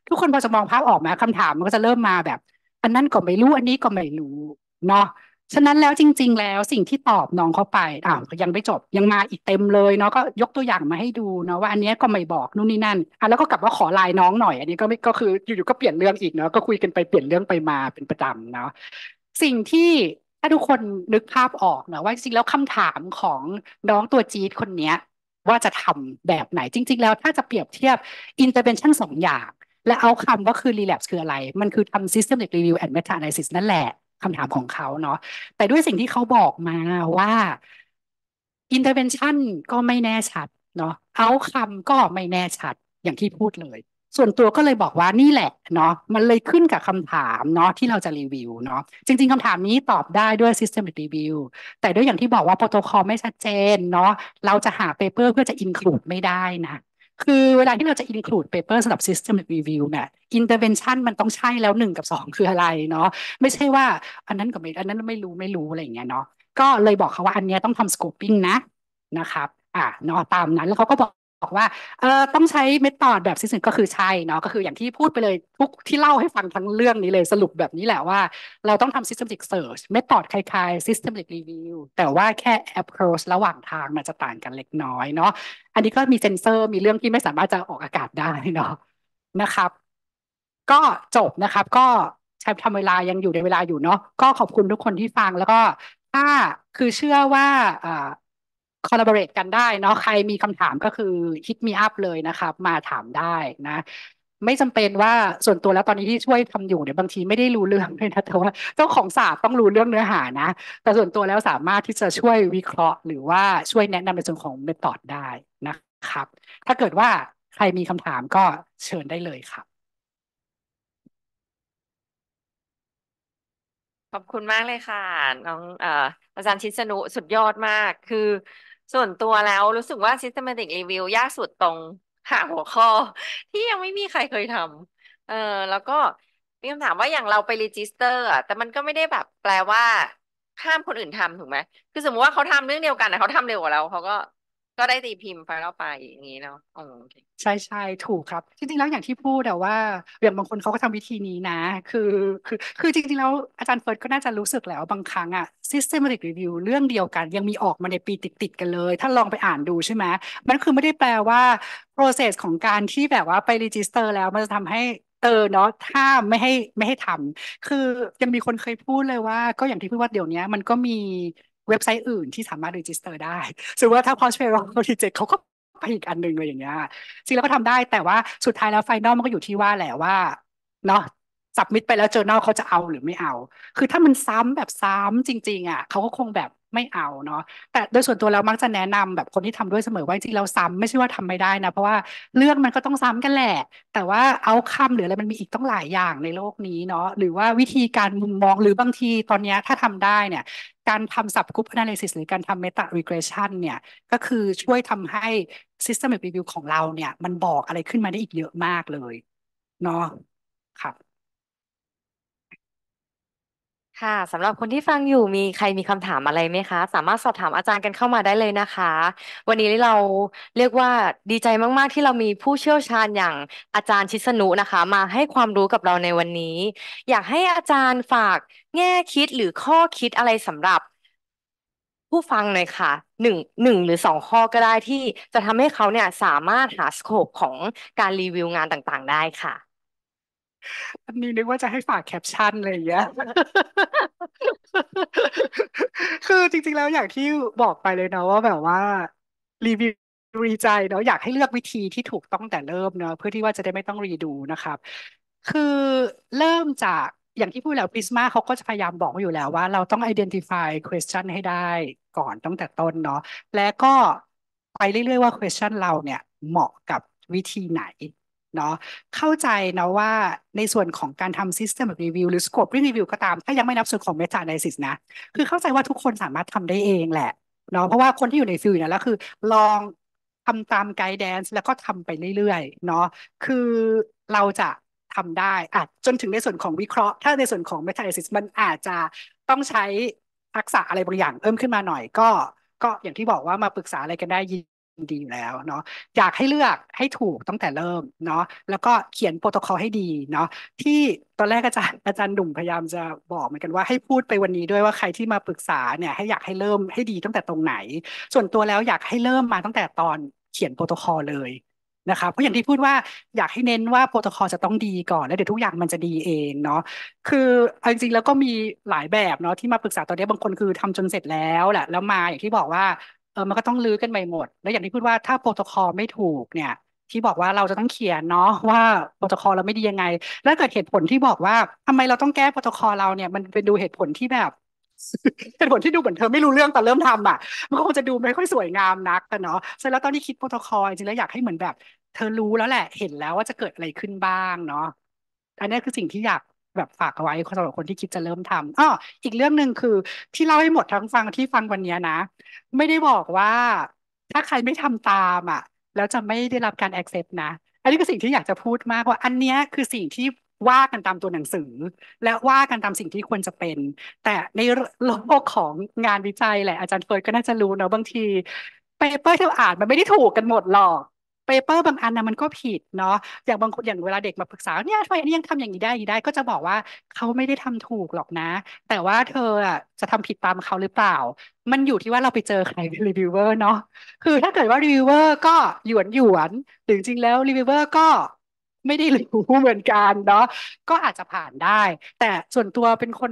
ทุกคนพอจะมองภาพออกไหมคำถามมันก็จะเริ่มมาแบบ อันนั้นก็ไม่รู้ อันนี้ก็ไม่รู้เนาะ ฉะนั้นแล้วจริง ๆ แล้วสิ่งที่ตอบน้องเขาไปอ้าวยังไม่จบ ยังมาอีกเต็มเลยเนาะก็ยกตัวอย่างมาให้ดูเนาะว่าอันนี้ก็ไม่บอกนู่นนี่นั่นอ่ะแล้วก็กลับว่าขอไลน์น้องหน่อย อันนี้ก็ไม่ก็คืออยู่ๆก็เปลี่ยนเรื่องอีกเนาะก็คุยกันไปเปลี่ยนเรื่องไปมาเป็นประจำเนาะสิ่งที่ถ้าทุกคนนึกภาพออกเนาะว่าจริงๆแล้วคำถามของน้องตัวจี๊ดคนเนี้ยว่าจะทำแบบไหนจริง ๆ แล้ว ถ้าจะเปรียบเทียบอินเตอร์เวนชั่นสองอย่างและเอาคำว่าคือ relapse คืออะไร มันคือทำ systemic review and meta analysis นั่นแหละคำถามของเขาเนาะ แต่ด้วยสิ่งที่เขาบอกมาว่า intervention ก็ไม่แน่ชัดเนาะเอาคำก็ไม่แน่ชัดอย่างที่พูดเลย ส่วนตัวก็เลยบอกว่านี่แหละเนาะมันเลยขึ้นกับคำถามเนาะที่เราจะรีวิวเนาะจริงๆคำถามนี้ตอบได้ด้วย systemic review แต่ด้วยอย่างที่บอกว่าโปรโตคอลไม่ชัดเจนเนาะเราจะหาเปเปอร์เพื่อจะ include ไม่ได้นะคือเวลาที่เราจะ include paper สำหรับ system review เนี่ย intervention มันต้องใช่แล้วหนึ่งกับสองคืออะไรเนาะไม่ใช่ว่าอันนั้นกับไม่อันนั้นไม่รู้ไม่รู้ อะไรอย่างเงี้ยเนาะก็เลยบอกเขาว่าอันเนี้ยต้องทำ scoping นะ นะครับอ่ะเนาะตามนั้นแล้วเขาก็บอกบอกว่าเออต้องใช้เมธอดแบบซิสเนก็คือใช่เนาะก็คืออย่างที่พูดไปเลยทุกที่เล่าให้ฟังทั้งเรื่องนี้เลยสรุปแบบนี้แหละว่า เราต้องทำซิสเตม a t i c s e a r c เมธอดคล้ายๆซิสเต m ต t i c r e v ว e แต่ว่าแค่ approach ระหว่างทางมันจะต่างกันเล็กน้อยเนาะอันนี้ก็มีเซนเซอร์มีเรื่องที่ไม่สามารถจะออกอากาศได้เนาะนะครับ ก็จบนะครับ ก็ใช้ทำเวลายังอยู่ในเวลาอยู่เนาะก็ขอบคุณทุกคนที่ฟังแล้วก็ถ้าคือเชื่อว่าคอลลาบอร์เรตกันได้ เนาะใครมีคำถามก็คือคิดมีอัพเลยนะครับ มาถามได้นะ ไม่จำเป็นว่าส่วนตัวแล้วตอนนี้ที่ช่วยทำอยู่เนี่ยบางทีไม่ได้รู้เรื่องเลยนะแต่ว่าเจ้าของศาสตร์ต้องรู้เรื่องเนื้อหานะ แต่ส่วนตัวแล้วสามารถที่จะช่วยวิเคราะห์หรือว่าช่วยแนะนำในส่วนของเมธอดได้นะครับ ถ้าเกิดว่าใครมีคำถามก็เชิญได้เลยครับขอบคุณมากเลยค่ะ น้องอาจารย์ชิสนุสุดยอดมากคือส่วนตัวแล้วรู้สึกว่า systematic review ยากสุดตรงหาหัวข้อ ที่ยังไม่มีใครเคยทำเออแล้วก็มีคำถามว่าอย่างเราไปรีจิสเตอร์อะแต่มันก็ไม่ได้แบบแปลว่าห้ามคนอื่นทำถูกไหม คือสมมติว่าเขาทำเรื่องเดียวกันนะเขาทำเร็วกว่าเราเขาก็ก็ได้ตีพิมพ์ไฟล์เราไปอย่างนี้เนาะอ๋อโอเคใช่ใช่ถูกครับ จริงๆแล้วอย่างที่พูดแต่ว่าอย่างบางคนเขาก็ทำวิธีนี้นะ คือคือคือจริงๆแล้วอาจารย์เฟิร์สก็น่าจะรู้สึกแล้วบางครั้งอะ systematic review เรื่องเดียวกัน ยังมีออกมาในปีติด ๆกันเลย ถ้าลองไปอ่านดูใช่ไหมมันคือไม่ได้แปลว่า process ของการที่แบบว่าไป register แล้วมันจะทำให้เออเนาะถ้าไม่ให้ไม่ให้ทำคือยังมีคนเคยพูดเลยว่า ก็อย่างที่พูดว่าเดี๋ยวนี้มันก็มีเว็บไซต์อื่นที่สามารถรีจิสเตอร์ได้ ซึ่งว่าถ้าพอชเพย์เขาดีเจ็คเขาก็ไปอีกอันหนึ่งเลยอย่างเงี้ย จริงแล้วก็ทำได้ แต่ว่าสุดท้ายแล้วไฟนอลมันก็อยู่ที่ว่าแหละว่าเนาะสับมิดไปแล้วเจอแนลเขาจะเอาหรือไม่เอา คือถ้ามันซ้ำแบบซ้ำจริงๆอ่ะเขาก็คงแบบไม่เอาเนาะแต่โดยส่วนตัวเรามักจะแนะนำแบบคนที่ทำด้วยเสมอว่าจริงเราซ้ำ ไม่ใช่ว่าทำไม่ได้นะ เพราะว่าเรื่องมันก็ต้องซ้ำกันแหละแต่ว่าเอาคำหรืออะไรมันมีอีกต้องหลายอย่างในโลกนี้เนาะหรือว่าวิธีการมุมมองหรือบางทีตอนนี้ถ้าทำได้เนี่ย การทำ sub group analysis หรือการทำ meta regression เนี่ย ก็คือช่วยทำให้ systemic review ของเราเนี่ยมันบอกอะไรขึ้นมาได้อีกเยอะมากเลยเนาะครับค่ะสำหรับคนที่ฟังอยู่มีใครมีคำถามอะไรไหมคะ สามารถสอบถามอาจารย์กันเข้ามาได้เลยนะคะ วันนี้เราเรียกว่าดีใจมากๆ ที่เรามีผู้เชี่ยวชาญอย่างอาจารย์ชิสนุนะคะ มาให้ความรู้กับเราในวันนี้ อยากให้อาจารย์ฝากแง่คิดหรือข้อคิดอะไรสำหรับ ผู้ฟังหน่อยค่ะหนึ่งหนึ่งหรือสองข้อก็ได้ที่จะทำให้เขาเนี่ยสามารถหาสโคปของการรีวิวงานต่างๆ ได้ค่ะอันนี้นึกว่าจะให้ฝากแคปชั่นอะไรอย่างเงี้ย คือจริงๆ แล้วอย่างที่บอกไปเลยเนาะว่าแบบว่า รีวิวรีใจเนาะอยากให้เลือกวิธีที่ถูกต้องแต่เริ่มเนาะเพื่อที่ว่าจะได้ไม่ต้องรีดูนะครับ คือเริ่มจากอย่างที่พูดแล้วพิสมาเขาก็จะพยายามบอกอยู่แล้วว่าเราต้อง identify question ให้ได้ ก่อนตั้งแต่ต้นเนาะและก็ไปเรื่อยๆว่า question เราเนี่ยเหมาะกับวิธีไหนเนาะเข้าใจนะว่าในส่วนของการทำซิสเต็มรีวิวหรือสกอบรีวิวก็ตามถ้ายังไม่นับส่วนของเมตาไนซิสนะ คือเข้าใจว่าทุกคนสามารถทำได้เองแหละเนาะเพราะว่าคนที่อยู่ในฟิล่นะแล้วคือ ลองทำตามไกด์แดนซ์แล้วก็ทำไปเรื่อยๆเนาะคือเราจะทำได้อะจนถึงในส่วนของวิเคราะห์ ถ้าในส่วนของเมตาไนซิสมันอาจจะต้องใช้ทักษะอะไรบางอย่างเพิ่มขึ้นมาหน่อยก็ ก็อย่างที่บอกว่ามาปรึกษาอะไรกันได้ยิดีอยู่แล้วเนาะอยากให้เลือกให้ถูกตั้งแต่เริ่มเนาะแล้วก็เขียนโปรโตคอลให้ดีเนาะที่ตอนแรกอาจารย์อาจารย์หนุ่มพยายามจะบอกเหมือนกันว่าให้พูดไปวันนี้ด้วยว่าใครที่มาปรึกษาเนี่ยให้อยากให้เริ่มให้ดีตั้งแต่ตรงไหน ส่วนตัวแล้วอยากให้เริ่มมาตั้งแต่ตอนเขียนโปรโตคอลเลยนะคะเพราะอย่างที่พูดว่าอยากให้เน้นว่าโปรโตคอลจะต้องดีก่อนแล้วเดี๋ยวทุกอย่างมันจะดีเองเนาะคือเอาจริงๆแล้วก็มีหลายแบบเนาะที่มาปรึกษาตอนนี้บางคนคือทำจนเสร็จแล้วแหละแล้วมาอย่างที่บอกว่าเออมันก็ต้องลื้อกันใหม่หมด แล้วอย่างที่พูดว่าถ้าโปรโตคอลไม่ถูก เนี่ย ที่บอกว่าเราจะต้องเขียนเนาะว่าโปรโตคอลเราไม่ดียังไง แล้วเกิดเหตุผลที่บอกว่าทำไมเราต้องแก้โปรโตคอลเราเนี่ย มันเป็นดูเหตุผลที่แบบเหตุผลที่ดูเหมือนเธอไม่รู้เรื่องตอนเริ่มทำอ่ะมันก็คงจะดูไม่ค่อยสวยงามนักแต่เนาะเสร็จแล้วตอนที่คิดโปรโตคอลจริงแล้วอยากให้เหมือนแบบ เธอรู้แล้วแหละ เห็นแล้วว่าจะเกิดอะไรขึ้นบ้างเนาะอันนี้คือสิ่งที่อยากแบบฝากเอาไว้สำหรับคนที่คิดจะเริ่มทำอ้ออีกเรื่องหนึ่งคือ ที่เล่าให้หมดทั้งฟังที่ฟังวันนี้นะไม่ได้บอกว่า ถ้าใครไม่ทำตามอ่ะแล้วจะไม่ได้รับการ accept นะอันนี้คือสิ่งที่อยากจะพูดมากว่าอันนี้คือสิ่งที่ว่ากันตามตัวหนังสือ และว่ากันตามสิ่งที่ควรจะเป็น แต่ในโลกของงานวิจัยแหละอาจารย์เฟิร์สก็น่าจะรู้เนาะบางทีเปเปอร์ที่าอ่านมันไม่ได้ถูกกันหมดหรอกเปเปอร์บางอันนะมันก็ผิดเนาะอย่างบางคนอย่างเวลาเด็กมาปรึกษาเนี่ยทำไมอันนี้ยังทำอย่างนี้ได้อนี้ได้ ก็จะบอกว่าเขาไม่ได้ทำถูกหรอกนะ แต่ว่าเธออ่ะจะทำผิดตามเขาหรือเปล่า มันอยู่ที่ว่าเราไปเจอใครรีวิวเวอร์เนาะคือถ้าเกิดว่ารีวิวเวอร์ ก็หยวนหยวนหรือจริงแล้วรีวิวเวอร์ก็ ไม่ได้รู้เหมือนกันเนาะก็อาจจะผ่านได้ แต่ส่วนตัวเป็นคน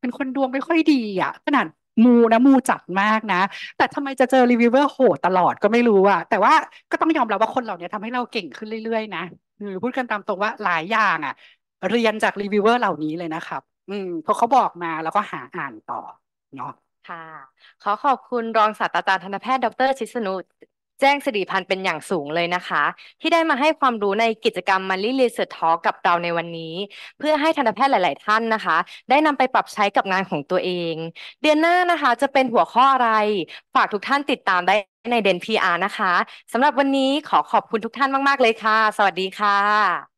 เป็นคนดวงไม่ค่อยดีอ่ะขนาดมูนะมูจัดมากนะ แต่ทำไมจะเจอรีวิวเวอร์โหดตลอดก็ไม่รู้อะแต่ว่าก็ต้องยอมรับว่าคนเหล่านี้ทำให้เราเก่งขึ้นเรื่อยๆ นะหรือพูดกันตามตรงว่าหลายอย่างอะเรียนจากรีวิวเวอร์เหล่านี้เลยนะครับ อืมพอเขาบอกมาแล้วก็หาอ่านต่อเนาะค่ะขอขอบคุณรองศาสตราจารย์ธนแพทย์ ดร ชิสนุแจ้งสิริพันธ์เป็นอย่างสูงเลยนะคะ ที่ได้มาให้ความรู้ในกิจกรรมมันลี่รีเสิร์ชทอกับเราในวันนี้ เพื่อให้ทันตแพทย์หลาย ๆ ท่านนะคะ ได้นำไปปรับใช้กับงานของตัวเองเดือนหน้านะคะจะเป็นหัวข้ออะไรฝากทุกท่านติดตามได้ในเดนพีอาร์นะคะสำหรับวันนี้ขอขอบคุณทุกท่านมาก ๆ เลยค่ะ สวัสดีค่ะ